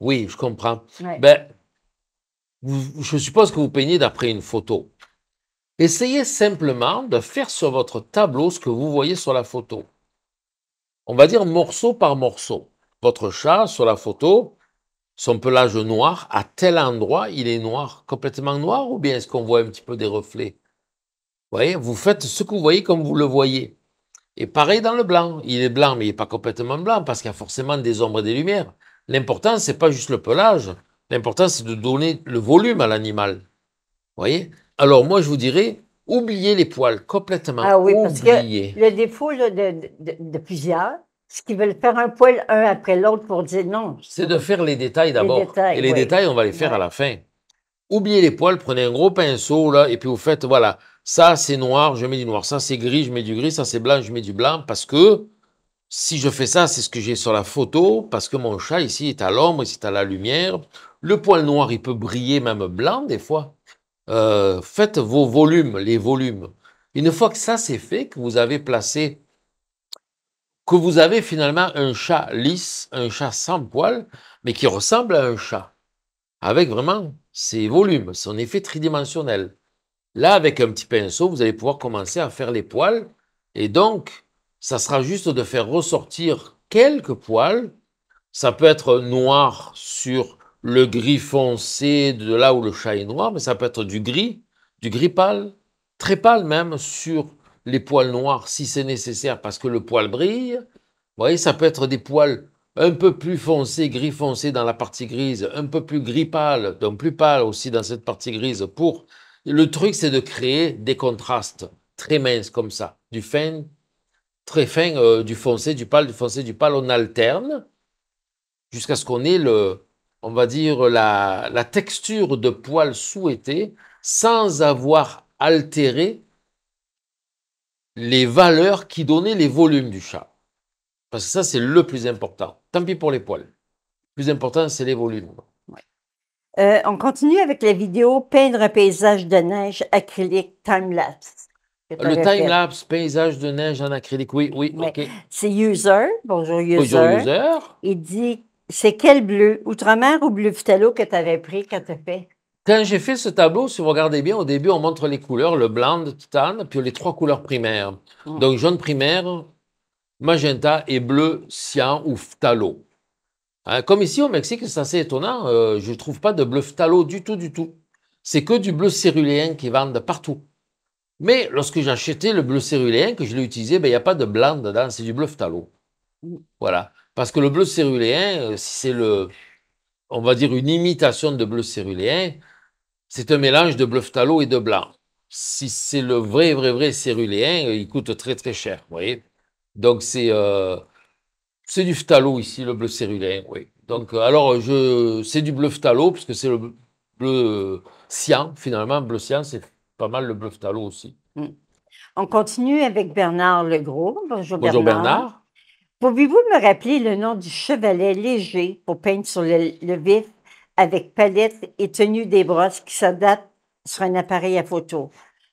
Oui, je comprends. Ben, je suppose que vous peignez d'après une photo. Essayez simplement de faire sur votre tableau ce que vous voyez sur la photo. On va dire morceau par morceau. Votre chat sur la photo, son pelage noir, à tel endroit, il est noir, complètement noir, ou bien est-ce qu'on voit un petit peu des reflets Vous voyez, vous faites ce que vous voyez comme vous le voyez. Et pareil dans le blanc. Il est blanc, mais il n'est pas complètement blanc parce qu'il y a forcément des ombres et des lumières. L'important, ce n'est pas juste le pelage, L'important, c'est de donner le volume à l'animal. voyez Alors moi, je vous dirais, oubliez les poils complètement. Ah oui, oubliez. parce que le défaut de, plusieurs, c'est qu'ils veulent faire un poil un après l'autre pour dire non. C'est de faire les détails d'abord. Et les détails, on va les faire à la fin. Oubliez les poils, prenez un gros pinceau, là, et puis vous faites, voilà, ça c'est noir, je mets du noir, ça c'est gris, je mets du gris, ça c'est blanc, je mets du blanc, parce que si je fais ça, c'est ce que j'ai sur la photo, parce que mon chat ici est à l'ombre, ici est à la lumière, le poil noir, il peut briller même blanc des fois. Euh, faites vos volumes, les volumes. Une fois que ça c'est fait, que vous avez placé, que vous avez finalement un chat lisse, un chat sans poil, mais qui ressemble à un chat, avec vraiment ses volumes, son effet tridimensionnel. Là, avec un petit pinceau, vous allez pouvoir commencer à faire les poils, et donc, ça sera juste de faire ressortir quelques poils. Ça peut être noir sur le gris foncé de là où le chat est noir, mais ça peut être du gris, du gris pâle, très pâle même, sur les poils noirs si c'est nécessaire parce que le poil brille. Vous voyez, ça peut être des poils un peu plus foncés, gris foncé dans la partie grise, un peu plus gris pâle, donc plus pâle aussi dans cette partie grise. Pour Le truc, c'est de créer des contrastes très minces comme ça, du fin, très fin, euh, du foncé, du pâle, du foncé, du pâle. On alterne jusqu'à ce qu'on ait le, on va dire, la, texture de poils souhaitée sans avoir altéré les valeurs qui donnaient les volumes du chat. Parce que ça, c'est le plus important. Tant pis pour les poils. Le plus important, c'est les volumes. Euh, on continue avec la vidéo peindre un paysage de neige acrylique time-lapse. Le time-lapse, paysage de neige en acrylique, oui, oui, C'est User, bonjour User. Bonjour User. Il dit c'est quel bleu, outre-mer ou bleu phtalo que tu avais pris quand tu as fait? Quand j'ai fait ce tableau, si vous regardez bien, au début, on montre les couleurs, le blanc de titane, puis les trois couleurs primaires. Mm. Donc, jaune primaire, magenta et bleu cyan ou phtalo. Hein, comme ici au Mexique, c'est assez étonnant, euh, je ne trouve pas de bleu phtalo du tout, du tout. C'est que du bleu céruléen qui vendent partout. Mais lorsque j'achetais le bleu céruléen, que je l'ai utilisé, ben, il n'y a pas de blanc dedans, c'est du bleu phtalo. Mm. Voilà. Parce que le bleu céruléen, euh, si c'est le, on va dire une imitation de bleu céruléen, c'est un mélange de bleu phtalo et de blanc. Si c'est le vrai, vrai, vrai céruléen, euh, il coûte très, très cher, vous voyez. Donc, c'est euh, c'est du phtalo ici, le bleu céruléen, oui. Donc, alors, je, c'est du bleu phtalo, puisque c'est le bleu cyan, finalement. Bleu cyan, c'est pas mal le bleu phtalo aussi. Hmm. On continue avec Bernard Legros. Bonjour, Bonjour Bernard. Pouvez-vous me rappeler le nom du chevalet léger pour peindre sur le, vif avec palette et tenue des brosses qui s'adapte sur un appareil à photo?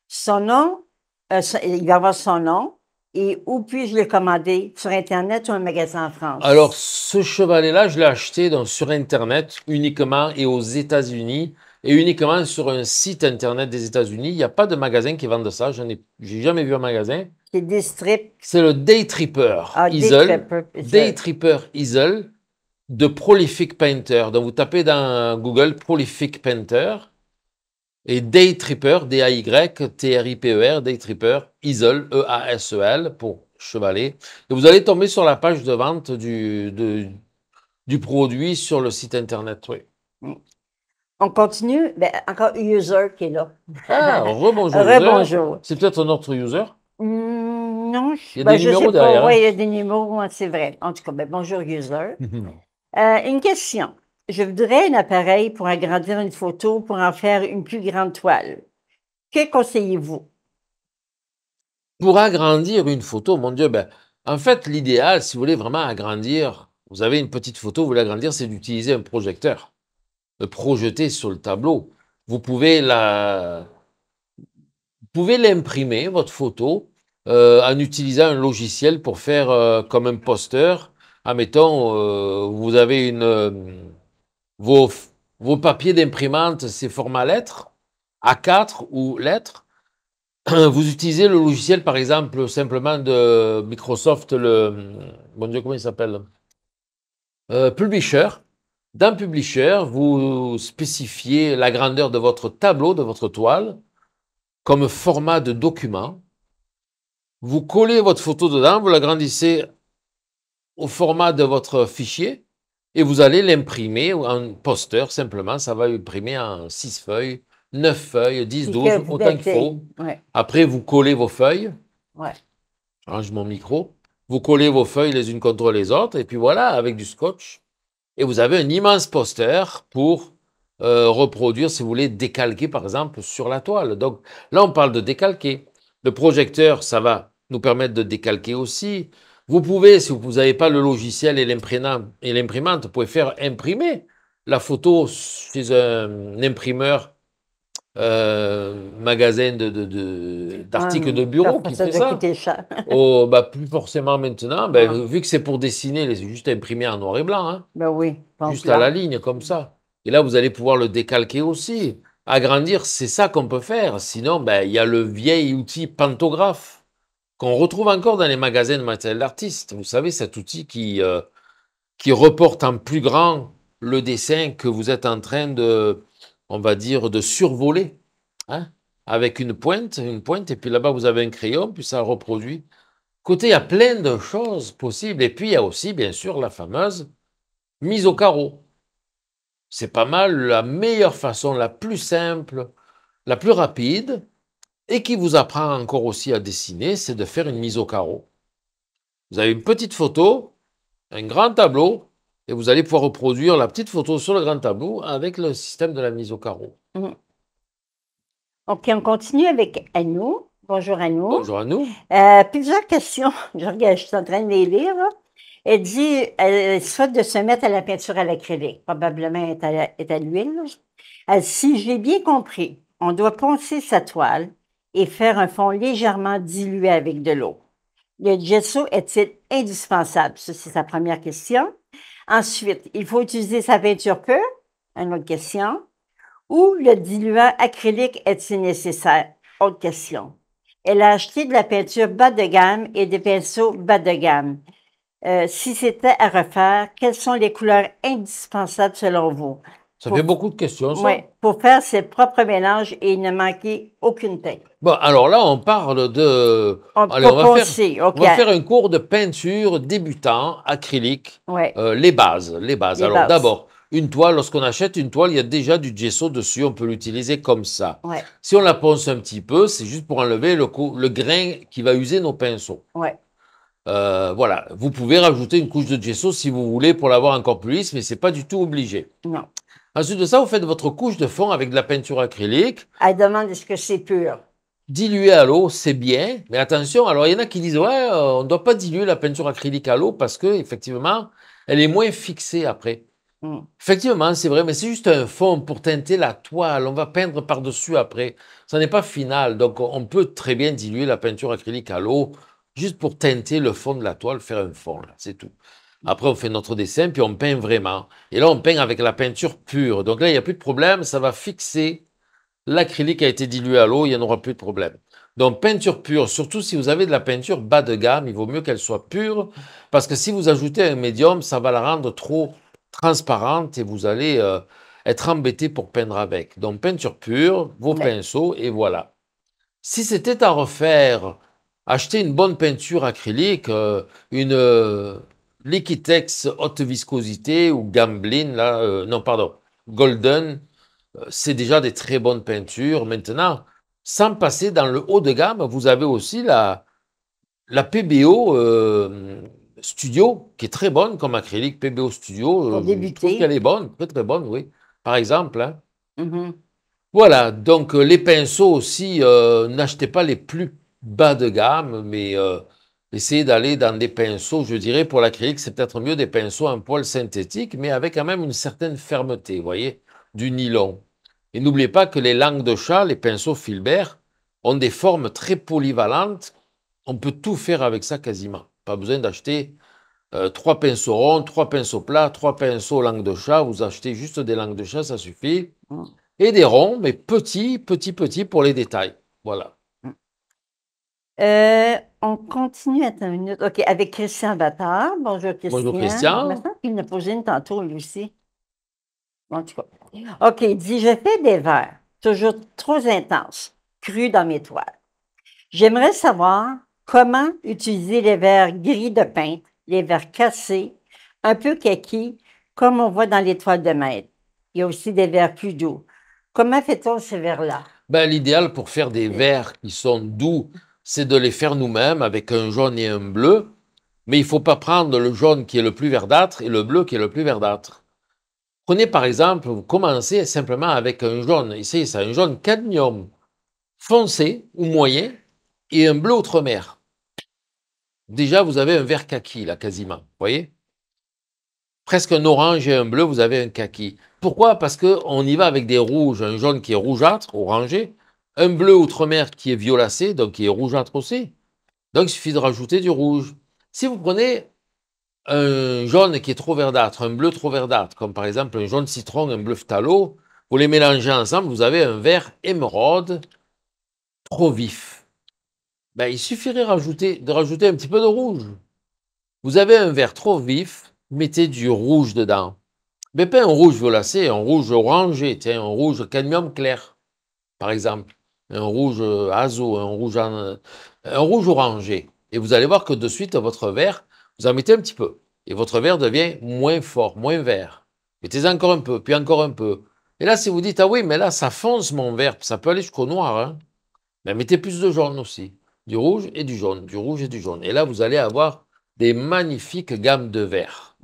Son nom, euh, il va avoir son nom, et où puis-je le commander? Sur Internet ou un magasin en France? Alors, ce chevalet-là, je l'ai acheté sur Internet uniquement et aux États-Unis et uniquement sur un site Internet des États-Unis. Il n'y a pas de magasin qui de ça. Je n'ai jamais vu un magasin. C'est le day tripper ah, tripper de Prolific Painter. Donc vous tapez dans Google Prolific Painter et Daytripper Tripper, D-A-Y-T-R-I-P-E-R, Day Tripper, Isle, E-A-S-E-L e e pour chevalet. Et vous allez tomber sur la page de vente du, du produit sur le site internet. Mm. On continue. Ben, encore user qui est là. Ah, rebonjour. C'est peut-être un autre user. Mmh, non, je, ne bah, sais pas. Hein. Oui, il y a des numéros, c'est vrai. En tout cas, ben, bonjour, user. Euh, une question. Je voudrais un appareil pour agrandir une photo pour en faire une plus grande toile. Que conseillez-vous? Pour agrandir une photo, mon Dieu, ben, en fait, l'idéal, si vous voulez vraiment agrandir, vous avez une petite photo, vous voulez agrandir, c'est d'utiliser un projecteur, de projeter sur le tableau. Vous pouvez la, pouvez l'imprimer, votre photo, euh, en utilisant un logiciel pour faire euh, comme un poster. Admettons, euh, vous avez une, vos, vos, papiers d'imprimante, c'est format lettres, A4 ou lettres. Vous utilisez le logiciel, par exemple, simplement de Microsoft, le. Bon Dieu, comment il s'appelle Publisher. Dans Publisher, vous spécifiez la grandeur de votre tableau, de votre toile comme format de document. Vous collez votre photo dedans, vous l'agrandissez au format de votre fichier et vous allez l'imprimer en poster simplement. Ça va imprimer en 6 feuilles, 9 feuilles, 10, 12, autant qu'il faut. Après, vous collez vos feuilles. range mon micro. Vous collez vos feuilles les unes contre les autres et puis voilà, avec du scotch. Et vous avez un immense poster pour euh, reproduire, si vous voulez, décalquer par exemple sur la toile. Donc là, on parle de décalquer. Le projecteur, ça va nous permettre de décalquer aussi. Vous pouvez, si vous n'avez pas le logiciel et l'imprimante, vous pouvez faire imprimer la photo chez un imprimeur euh, magasin d'articles de, de, ah, bureau qui fait ça. oh, bah, plus forcément maintenant, ben, ah. vu que c'est pour dessiner, c'est juste imprimer en noir et blanc. Hein. Ben oui, juste à la ligne, comme ça. Et là, vous allez pouvoir le décalquer aussi. Agrandir, c'est ça qu'on peut faire. Sinon, ben, il y a le vieil outil pantographe qu'on retrouve encore dans les magasins de matériel d'artiste. Vous savez, cet outil qui, euh, qui reporte en plus grand le dessin que vous êtes en train de, on va dire, de survoler. Hein avec une pointe, une pointe, et puis là-bas, vous avez un crayon, puis ça reproduit. Côté, il y a plein de choses possibles. Et puis, il y a aussi, bien sûr, la fameuse mise au carreau. C'est pas mal la meilleure façon, la plus simple, la plus rapide, et qui vous apprend encore aussi à dessiner, c'est de faire une mise au carreau. Vous avez une petite photo, un grand tableau, et vous allez pouvoir reproduire la petite photo sur le grand tableau avec le système de la mise au carreau. Mmh. Ok, on continue avec Anou. Bonjour Anou. Bonjour Anou. Euh, plusieurs questions. Je je suis en train de les lire. Elle dit, elle, souhaite de se mettre à la peinture à l'acrylique. Probablement est à, est à l'huile. Elle, si j'ai bien compris, on doit poncer sa toile et faire un fond légèrement dilué avec de l'eau. Le gesso est-il indispensable? Ça, c'est sa première question. Ensuite, il faut utiliser sa peinture pure? Une autre question. Ou le diluant acrylique est-il nécessaire? Autre question. Elle a acheté de la peinture bas de gamme et des pinceaux bas de gamme. Euh, si c'était à refaire, quelles sont les couleurs indispensables selon vous? Ça fait beaucoup de questions, ça. Oui, pour faire ses propres mélanges et ne manquer aucune teinte. Bon, alors là, on parle de... On, on, va, faire, on va, faire, un cours de peinture débutant, acrylique, euh, les bases. Les bases. alors d'abord, une toile, lorsqu'on achète une toile, il y a déjà du gesso dessus, on peut l'utiliser comme ça. Si on la ponce un petit peu, c'est juste pour enlever le, le grain qui va user nos pinceaux. Ouais. Euh, voilà, vous pouvez rajouter une couche de gesso si vous voulez pour l'avoir encore plus lisse, mais c'est pas du tout obligé. Non. Ensuite de ça, vous faites votre couche de fond avec de la peinture acrylique. Elle demande est-ce que c'est pur Diluer à l'eau, c'est bien, mais attention, alors il y en a qui disent ouais, euh, on ne doit pas diluer la peinture acrylique à l'eau parce que effectivement, elle est moins fixée après. Hmm. Effectivement, c'est vrai, mais c'est juste un fond pour teinter la toile. On va peindre par-dessus après. Ça n'est pas final, donc on peut très bien diluer la peinture acrylique à l'eau juste pour teinter le fond de la toile, faire un fond, c'est tout. Après, on fait notre dessin, puis on peint vraiment. Et là, on peint avec la peinture pure. Donc là, il n'y a plus de problème, ça va fixer l'acrylique a été dilué à l'eau, il n'y en aura plus de problème. Donc peinture pure, surtout si vous avez de la peinture bas de gamme, il vaut mieux qu'elle soit pure, parce que si vous ajoutez un médium, ça va la rendre trop transparente et vous allez euh, être embêté pour peindre avec. Donc peinture pure, vos pinceaux, et voilà. Si c'était à refaire acheter une bonne peinture acrylique, euh, une euh, Liquitex haute viscosité ou Gamblin, là, euh, non, pardon, Golden, c'est déjà des très bonnes peintures. Maintenant, sans passer dans le haut de gamme, vous avez aussi la, la PBO Studio, qui est très bonne comme acrylique, PBO Studio. Je trouve qu'elle est bonne, très très bonne, oui. Par exemple. Hein. Mm-hmm. Voilà, donc les pinceaux aussi, n'achetez pas les plus bas de gamme, mais euh, essayez d'aller dans des pinceaux, je dirais, pour l'acrylique, c'est peut-être mieux des pinceaux en poil synthétique, mais avec quand même une certaine fermeté, vous voyez, du nylon. Et n'oubliez pas que les langues de chat, les pinceaux Filbert, ont des formes très polyvalentes. On peut tout faire avec ça quasiment. Pas besoin d'acheter euh, trois pinceaux ronds, trois pinceaux plats, trois pinceaux langues de chat. Vous achetez juste des langues de chat, ça suffit. Mmh. Et des ronds, mais petits, petits, petits pour les détails. Voilà. Euh, on continue à une minute. OK, avec Christian Battard. Bonjour, Christian. Bonjour, Christian. Il me posé une tantôt, lui aussi. En tout OK, il dit Je fais des verres, toujours trop intenses, crus dans mes toiles. J'aimerais savoir comment utiliser les verres gris de peintre, les verres cassés, un peu kaki, comme on voit dans les toiles de maître. Il y a aussi des verres plus doux. Comment fait-on ces verres là ben, L'idéal pour faire des verres qui sont doux, c'est de les faire nous-mêmes avec un jaune et un bleu, mais il ne faut pas prendre le jaune qui est le plus verdâtre et le bleu qui est le plus verdâtre. Prenez par exemple, vous commencez simplement avec un jaune, ici c'est un jaune cadmium foncé ou moyen et un bleu outre-mer. Déjà, vous avez un vert kaki là quasiment, voyez Presque un orange et un bleu, vous avez un kaki. Pourquoi Parce qu'on y va avec des rouges, un jaune qui est rougeâtre, orangé, un bleu outre-mer qui est violacé, donc qui est rougeâtre aussi. Donc il suffit de rajouter du rouge. Si vous prenez un jaune qui est trop verdâtre, un bleu trop verdâtre, comme par exemple un jaune citron, un bleu phtalo, vous les mélangez ensemble, vous avez un vert émeraude trop vif. Ben, il suffirait de rajouter un petit peu de rouge. Vous avez un vert trop vif, mettez du rouge dedans. Mais pas un rouge violacé, un rouge orangé, un rouge cadmium clair, par exemple un rouge euh, azo, un rouge, rouge orangé. Et vous allez voir que de suite, votre vert, vous en mettez un petit peu. Et votre vert devient moins fort, moins vert. Mettez encore un peu, puis encore un peu. Et là, si vous dites, ah oui, mais là, ça fonce mon vert. ça peut aller jusqu'au noir. Hein. Mais mettez plus de jaune aussi. Du rouge et du jaune, du rouge et du jaune. Et là, vous allez avoir des magnifiques gammes de verts.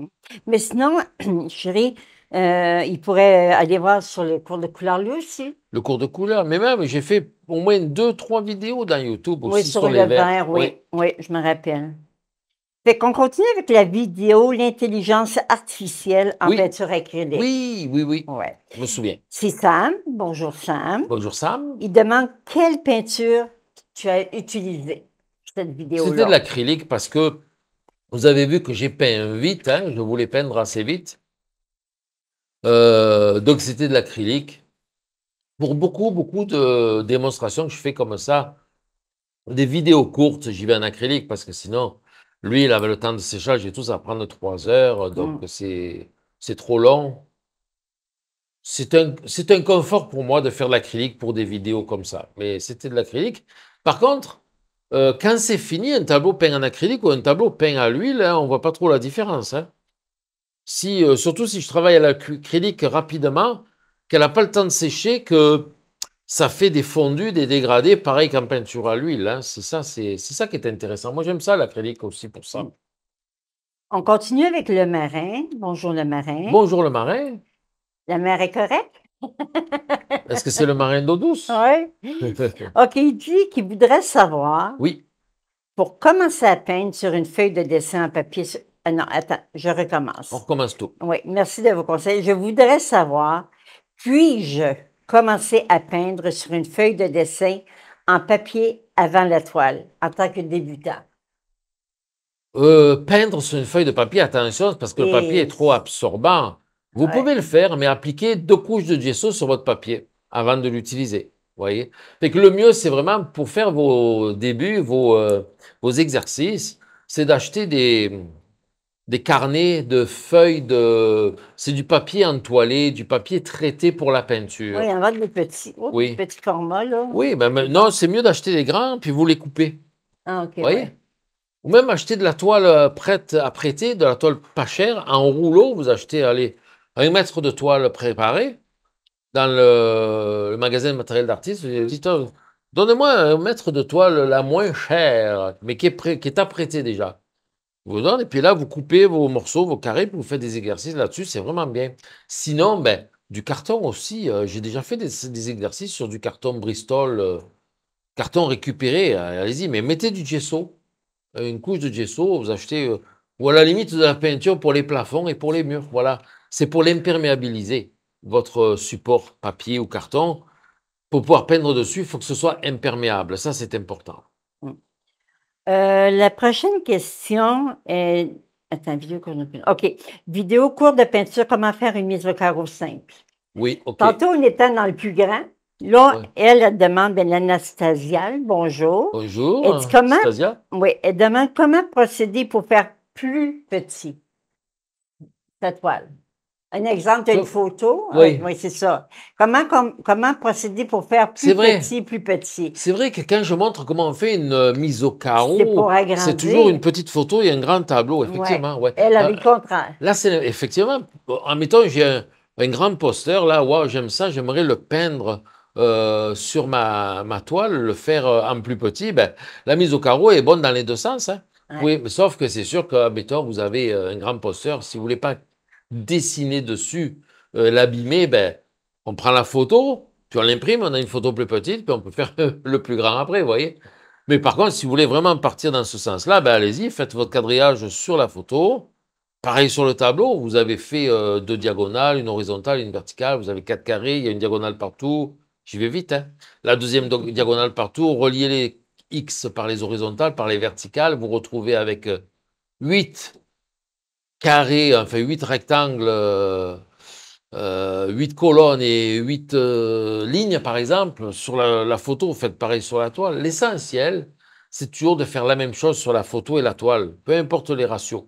Mais sinon, chérie, euh, il pourrait aller voir sur le cours de couleur lui aussi. Le cours de couleur, mais même, j'ai fait au moins deux, trois vidéos dans YouTube aussi oui, sur, le verre. Oui. oui, je me rappelle. Fait qu'on continue avec la vidéo, l'intelligence artificielle en peinture acrylique. Oui, oui, oui. Ouais. Je me souviens. C'est Sam. Bonjour Sam. Bonjour Sam. Il demande quelle peinture tu as utilisée, cette vidéo-là. C'était de l'acrylique parce que vous avez vu que j'ai peint vite, hein, je voulais peindre assez vite. Euh, donc c'était de l'acrylique. Pour beaucoup, beaucoup de démonstrations que je fais comme ça, des vidéos courtes, j'y vais en acrylique parce que sinon, lui, il avait le temps de séchage et tout, ça prendre trois heures, mm. donc c'est trop long. C'est un, un confort pour moi de faire de l'acrylique pour des vidéos comme ça, mais c'était de l'acrylique. Par contre, euh, quand c'est fini, un tableau peint en acrylique ou un tableau peint à l'huile, hein, on ne voit pas trop la différence. Hein. Si, euh, surtout si je travaille à l'acrylique rapidement, qu'elle n'a pas le temps de sécher, que ça fait des fondus, des dégradés, pareil qu'en peinture à l'huile. Hein. C'est ça, c'est, ça qui est intéressant. Moi, j'aime ça, l'acrylique aussi, pour ça. On continue avec le marin. Bonjour, le marin. Bonjour, le marin. La mer est correcte? Est-ce que c'est le marin d'eau douce? Oui. OK, il dit qu'il voudrait savoir. Oui. Pour commencer à peindre sur une feuille de dessin en papier ah non, attends, je recommence. On recommence tout. Oui, merci de vos conseils. Je voudrais savoir, puis-je commencer à peindre sur une feuille de dessin en papier avant la toile en tant que débutant? Euh, peindre sur une feuille de papier, attention, parce que le papier est trop absorbant. Vous pouvez le faire, mais appliquez deux couches de gesso sur votre papier avant de l'utiliser. voyez que le mieux, c'est vraiment pour faire vos débuts, vos, euh, vos exercices, c'est d'acheter des, des carnets de feuilles de. C'est du papier entoilé, du papier traité pour la peinture. Oui, a de petits, oh, oui. petits formats, là. Oui, ben, mais non, c'est mieux d'acheter des grands, puis vous les coupez. Ah, OK. Vous voyez? Ou même acheter de la toile euh, prête à prêter, de la toile pas chère, en rouleau, vous achetez, allez, un mètre de toile préparée dans le, magasin de matériel d'artiste. dites, euh, donnez-moi un mètre de toile la moins chère, mais qui est, prêt, qui est apprêtée déjà vous et puis là, vous coupez vos morceaux, vos carrés, vous faites des exercices là-dessus, c'est vraiment bien. Sinon, ben, du carton aussi, euh, j'ai déjà fait des, exercices sur du carton Bristol, euh, carton récupéré, euh, allez-y, mais mettez du gesso, une couche de gesso, vous achetez, ou à la limite de la peinture pour les plafonds et pour les murs, voilà. C'est pour l'imperméabiliser, votre support papier ou carton. Pour pouvoir peindre dessus, il faut que ce soit imperméable, ça c'est important. Euh, la prochaine question est. Attends, vidéo cours de peinture. OK. Vidéo cours de peinture, comment faire une mise au carreau simple. Oui, OK. Tantôt, on était dans le plus grand. Là, elle, elle demande bien, bonjour. Bonjour. Anastasia. Oui, elle demande comment procéder pour faire plus petit ta toile. Un exemple, tu une photo. Ah oui. c'est ça. Comment, comment procéder pour faire plus petit, plus petit? C'est vrai que quand je montre comment on fait une euh, mise au carreau, c'est toujours une petite photo et un grand tableau, effectivement. Ouais. Elle ah, a vu Là, c'est effectivement, en mettant, j'ai un, grand poster, là, waouh, j'aime ça, j'aimerais le peindre. Euh, sur ma, ma, toile, le faire euh, en plus petit, ben, la mise au carreau est bonne dans les deux sens. Hein. Oui, mais sauf que c'est sûr que, mettons, vous avez un grand poster, si vous voulez pas dessiner dessus, euh, l'abîmer, ben, on prend la photo, tu on l'imprime, on a une photo plus petite, puis on peut faire le plus grand après, vous voyez. Mais par contre, si vous voulez vraiment partir dans ce sens-là, ben allez-y, faites votre quadrillage sur la photo. Pareil sur le tableau, vous avez fait euh, deux diagonales, une horizontale, une verticale, vous avez quatre carrés, il y a une diagonale partout. J'y vais vite. Hein. La deuxième diagonale partout, reliez les X par les horizontales, par les verticales, vous retrouvez avec 8 euh, Carré, enfin 8 rectangles, 8 euh, colonnes et 8 euh, lignes, par exemple, sur la, photo, vous faites pareil sur la toile. L'essentiel, c'est toujours de faire la même chose sur la photo et la toile, peu importe les ratios.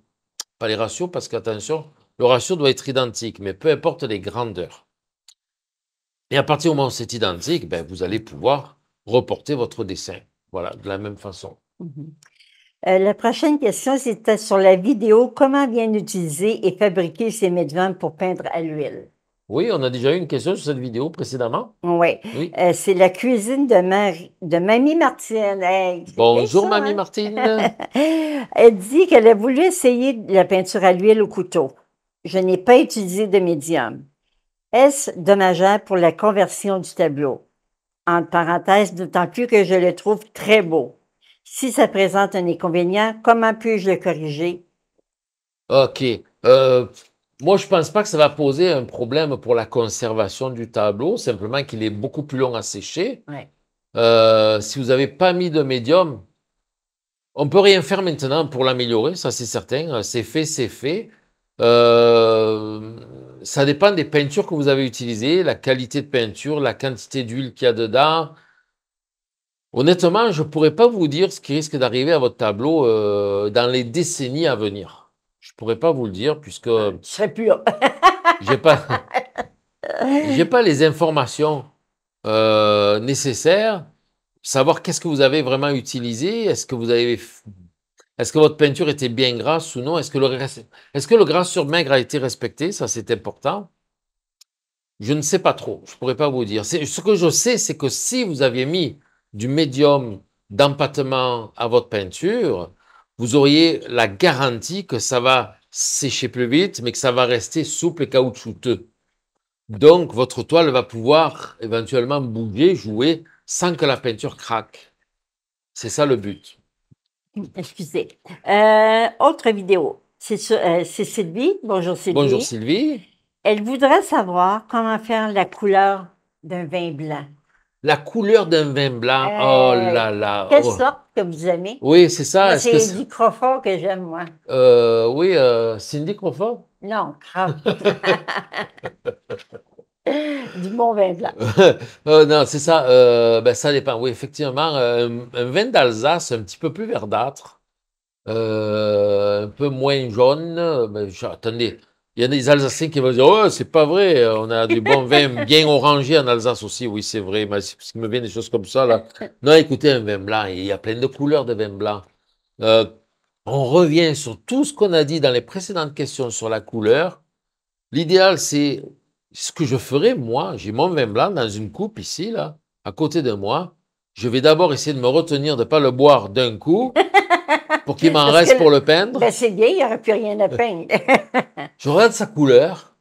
Pas les ratios, parce qu'attention, le ratio doit être identique, mais peu importe les grandeurs. Et à partir du moment où c'est identique, ben, vous allez pouvoir reporter votre dessin. Voilà, de la même façon. Mmh euh, la prochaine question, c'était euh, sur la vidéo. Comment bien utiliser et fabriquer ces médiums pour peindre à l'huile? Oui, on a déjà eu une question sur cette vidéo précédemment. Oui. Euh, c'est la cuisine de, de Mamie Martine. Bonjour, Mamie hein? Martine. Elle dit qu'elle a voulu essayer la peinture à l'huile au couteau. Je n'ai pas utilisé de médium. Est-ce dommageable pour la conversion du tableau? En parenthèse, d'autant plus que je le trouve très beau. Si ça présente un inconvénient, comment puis-je le corriger? OK. Euh, moi, je pense pas que ça va poser un problème pour la conservation du tableau, simplement qu'il est beaucoup plus long à sécher. Euh, si vous n'avez pas mis de médium, on peut rien faire maintenant pour l'améliorer, ça c'est certain. C'est fait, c'est fait. Euh, ça dépend des peintures que vous avez utilisées, la qualité de peinture, la quantité d'huile qu'il y a dedans, Honnêtement, je ne pourrais pas vous dire ce qui risque d'arriver à votre tableau euh, dans les décennies à venir. Je ne pourrais pas vous le dire puisque... Je ah, serais pur. Hein. j'ai pas, pas les informations euh, nécessaires. Savoir qu'est-ce que vous avez vraiment utilisé. Est-ce que est que votre peinture était bien grasse ou non Est-ce que le est que le gras sur maigre a été respecté Ça, c'est important. Je ne sais pas trop. Je ne pourrais pas vous dire. Ce que je sais, c'est que si vous aviez mis du médium d'empattement à votre peinture, vous auriez la garantie que ça va sécher plus vite, mais que ça va rester souple et caoutchouteux. Donc, votre toile va pouvoir éventuellement bouger, jouer, sans que la peinture craque. C'est ça le but. Excusez. Euh, autre vidéo. Euh, c'est Sylvie. Bonjour Sylvie. Bonjour Sylvie. Elle voudrait savoir comment faire la couleur d'un vin blanc la couleur d'un vin blanc. Euh, oh là là. Quelle oh. sorte que vous aimez? Oui, c'est ça. C'est -ce Cindy que j'aime, moi. Euh, oui, euh, Cindy Crawford? Non, grave. du bon vin blanc. Euh, non, c'est ça. Euh, ben, ça dépend. Oui, effectivement, un, vin d'Alsace un petit peu plus verdâtre, un peu moins jaune. Ben, attendez, il y a des Alsaciens qui vont dire Oh, c'est pas vrai, on a du bon vin, bien orangé en Alsace aussi. Oui, c'est vrai, mais ce qui me vient des choses comme ça. là. Non, écoutez, un vin blanc, il y a plein de couleurs de vin blanc. Euh, on revient sur tout ce qu'on a dit dans les précédentes questions sur la couleur. L'idéal, c'est ce que je ferai, moi. J'ai mon vin blanc dans une coupe ici, là, à côté de moi. Je vais d'abord essayer de me retenir de ne pas le boire d'un coup. Pour qu'il m'en reste pour le peindre. Ben, c'est bien, il n'y aurait plus rien à peindre. je regarde sa couleur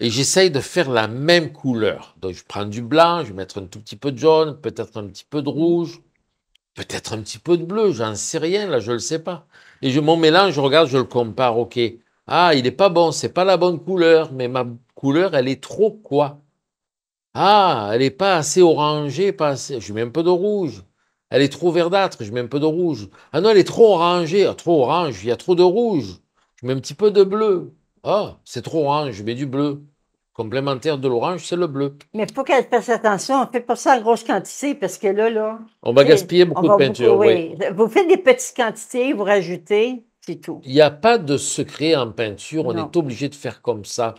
et j'essaye de faire la même couleur. Donc je prends du blanc, je vais mettre un tout petit peu de jaune, peut-être un petit peu de rouge, peut-être un petit peu de bleu, j'en sais rien, là, je ne le sais pas. Et je m'en mélange, je regarde, je le compare, ok. Ah, il n'est pas bon, c'est pas la bonne couleur, mais ma couleur, elle est trop quoi Ah, elle n'est pas assez orangée, pas assez... Je mets un peu de rouge. Elle est trop verdâtre, je mets un peu de rouge. Ah non, elle est trop orangée, ah, trop orange, il y a trop de rouge. Je mets un petit peu de bleu. Ah, c'est trop orange, je mets du bleu. Complémentaire de l'orange, c'est le bleu. Mais pour qu'elle fasse attention, on fait pas ça en grosse quantité parce que là, là. On va gaspiller beaucoup de peinture, oui. Vous faites des petites quantités, vous rajoutez, c'est tout. Il n'y a pas de secret en peinture, on est obligé de faire comme ça.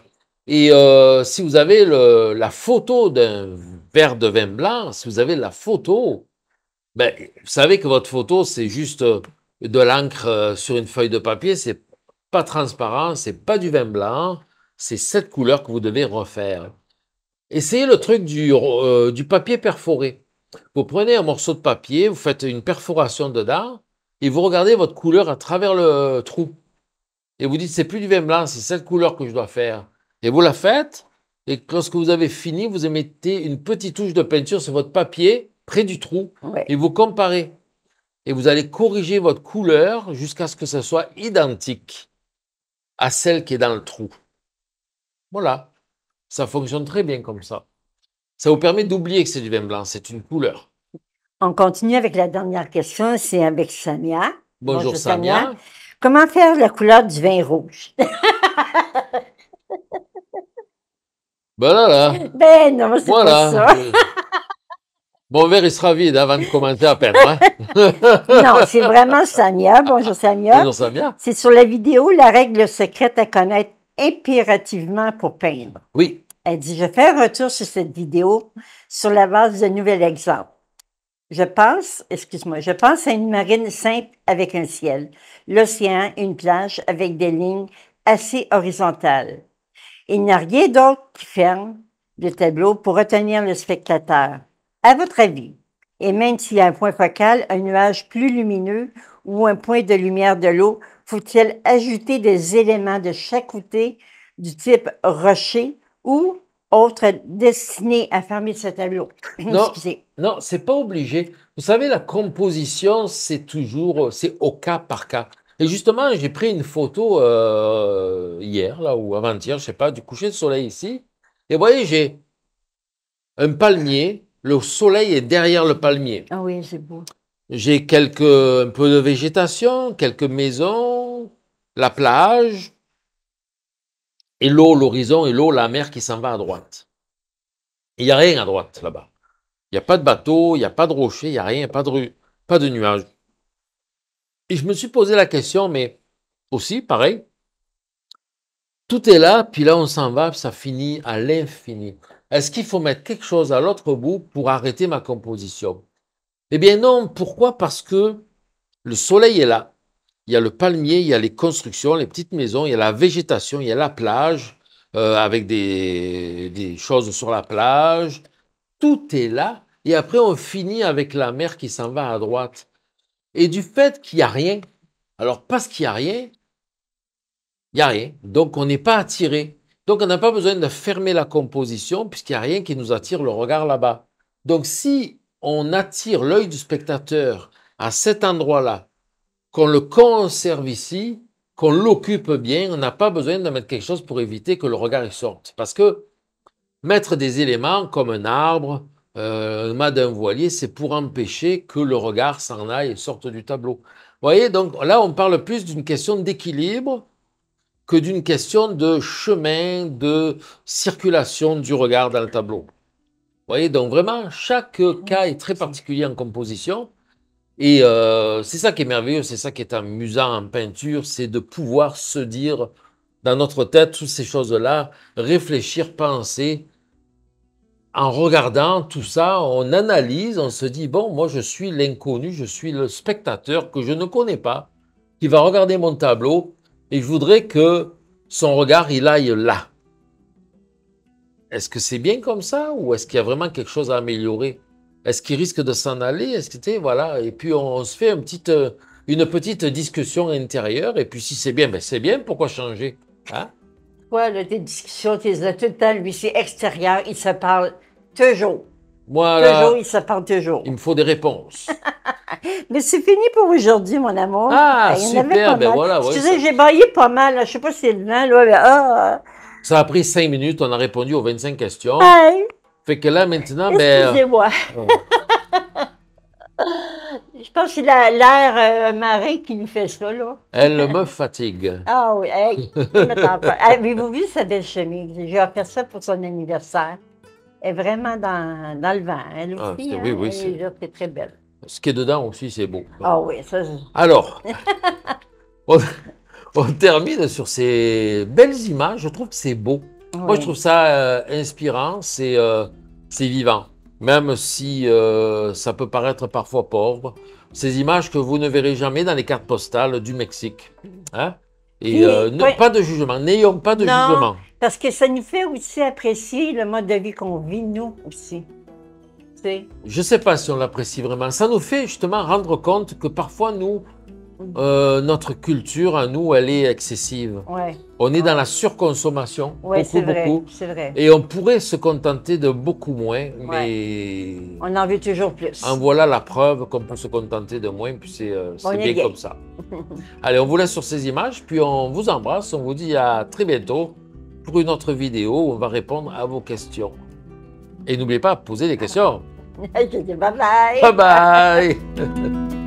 Et euh, si vous avez la photo d'un verre de vin blanc, si vous avez la photo, ben, vous savez que votre photo, c'est juste euh, de l'encre euh, sur une feuille de papier, c'est pas transparent, c'est pas du vin blanc, c'est cette couleur que vous devez refaire. Essayez le truc euh, du, papier perforé. Vous prenez un morceau de papier, vous faites une perforation dedans et vous regardez votre couleur à travers le trou. Et vous dites, c'est plus du vin blanc, c'est cette couleur que je dois faire. Et vous la faites, et lorsque vous avez fini, vous mettez une petite touche de peinture sur votre papier près du trou et vous comparez. Et vous allez corriger votre couleur jusqu'à ce que ce soit identique à celle qui est dans le trou. Voilà. Ça fonctionne très bien comme ça. Ça vous permet d'oublier que c'est du vin blanc, c'est une couleur. On continue avec la dernière question, c'est avec Samia. Bonjour, Samia. Comment faire la couleur du vin rouge? ben là, là. Ben non, c'est ça. Euh, mon verre, il sera vide avant de commencer à peindre. Hein. non, c'est vraiment Samia. Bonjour Samia. Bonjour Samia. C'est sur la vidéo la règle secrète à connaître impérativement pour peindre. Oui. Elle dit, je fais un retour sur cette vidéo sur la base de nouvel exemple. Je pense, excuse-moi, je pense à une marine simple avec un ciel, l'océan, une plage avec des lignes assez horizontales. Il n'y a rien d'autre qui ferme le tableau pour retenir le spectateur. À votre avis, et même s'il y a un point focal, un nuage plus lumineux ou un point de lumière de l'eau, faut-il ajouter des éléments de chaque côté du type rocher ou autre destiné à fermer ce tableau. Non, non, c'est pas obligé. Vous savez, la composition, c'est toujours, c'est au cas par cas. Et justement, j'ai pris une photo euh, hier, là, ou avant-hier, je sais pas, du coucher de soleil ici. Et vous voyez, j'ai un palmier le soleil est derrière le palmier. Ah oui, c'est beau. J'ai quelques, un peu de végétation, quelques maisons, la plage, et l'eau, l'horizon, et l'eau, la mer qui s'en va à droite. Il n'y a rien à droite là-bas. Il n'y a pas de bateau, il n'y a pas de rocher, il n'y a rien, pas de rue, pas de nuages. Et je me suis posé la question, mais aussi, pareil, tout est là, puis là on s'en va, ça finit à l'infini. Est-ce qu'il faut mettre quelque chose à l'autre bout pour arrêter ma composition Eh bien non, pourquoi Parce que le soleil est là, il y a le palmier, il y a les constructions, les petites maisons, il y a la végétation, il y a la plage, euh, avec des, des choses sur la plage, tout est là, et après on finit avec la mer qui s'en va à droite. Et du fait qu'il n'y a rien, alors parce qu'il n'y a rien, il n'y a rien, donc on n'est pas attiré donc on n'a pas besoin de fermer la composition puisqu'il n'y a rien qui nous attire le regard là-bas. Donc si on attire l'œil du spectateur à cet endroit-là, qu'on le conserve ici, qu'on l'occupe bien, on n'a pas besoin de mettre quelque chose pour éviter que le regard y sorte. Parce que mettre des éléments comme un arbre, euh, un mât d'un voilier, c'est pour empêcher que le regard s'en aille et sorte du tableau. Vous voyez, donc là, on parle plus d'une question d'équilibre que d'une question de chemin, de circulation du regard dans le tableau. voyez, donc vraiment, chaque ah cas est très particulier en composition. Et euh, c'est ça qui est merveilleux, c'est ça qui est amusant en peinture, c'est de pouvoir se dire dans notre tête toutes ces choses-là, réfléchir, penser. En regardant tout ça, on analyse, on se dit, bon, moi je suis l'inconnu, je suis le spectateur que je ne connais pas, qui va regarder mon tableau et je voudrais que son regard, il aille là. Est-ce que c'est bien comme ça ou est-ce qu'il y a vraiment quelque chose à améliorer Est-ce qu'il risque de s'en aller Est-ce que, voilà, et puis on, se fait une petite, euh, une petite discussion intérieure et puis si c'est bien, ben c'est bien, pourquoi changer hein Toi, tes discussions, tout le total, lui, c'est extérieur, il se parle toujours. Voilà. Toujours, il se parle toujours. Il me faut des réponses. Mais c'est fini pour aujourd'hui, mon amour. Ah, ah super, ben voilà. ouais, Excusez, j'ai baillé pas mal. Je Je sais pas si c'est le vent, là. Ah. ça a pris cinq minutes, on a répondu aux 25 questions. Fait que là, maintenant, ben, euh, excusez-moi. Je pense que c'est l'air euh, marin qui nous fait ça, là. elle me fatigue. Ah oui, hey, vous Avez-vous vu sa belle chemise? J'ai offert ça pour son anniversaire. Elle est vraiment dans, dans le vent. Elle Ah, hein, oui, c'est très belle ce qui est dedans aussi, c'est beau. Ah oui, ça. Alors, on, termine sur ces belles images. Je trouve que c'est beau. Moi, je trouve ça euh, inspirant, euh, c'est vivant. Même si euh, ça peut paraître parfois pauvre, ces images que vous ne verrez jamais dans les cartes postales du Mexique. Hein Et pas de jugement, n'ayons pas de jugement. Parce que ça nous fait aussi apprécier le mode de vie qu'on vit, nous aussi. Je ne sais pas si on l'apprécie vraiment. Ça nous fait justement rendre compte que parfois, nous, euh, notre culture à nous, elle est excessive. On est dans la surconsommation. Oui, beaucoup, Et on pourrait se contenter de beaucoup moins, mais. On en veut toujours plus. En voilà la preuve qu'on peut se contenter de moins, puis c'est euh, bien comme ça. Allez, on vous laisse sur ces images, puis on vous embrasse. On vous dit à très bientôt pour une autre vidéo où on va répondre à vos questions. Et n'oubliez pas, poser des questions. bye bye. Bye bye.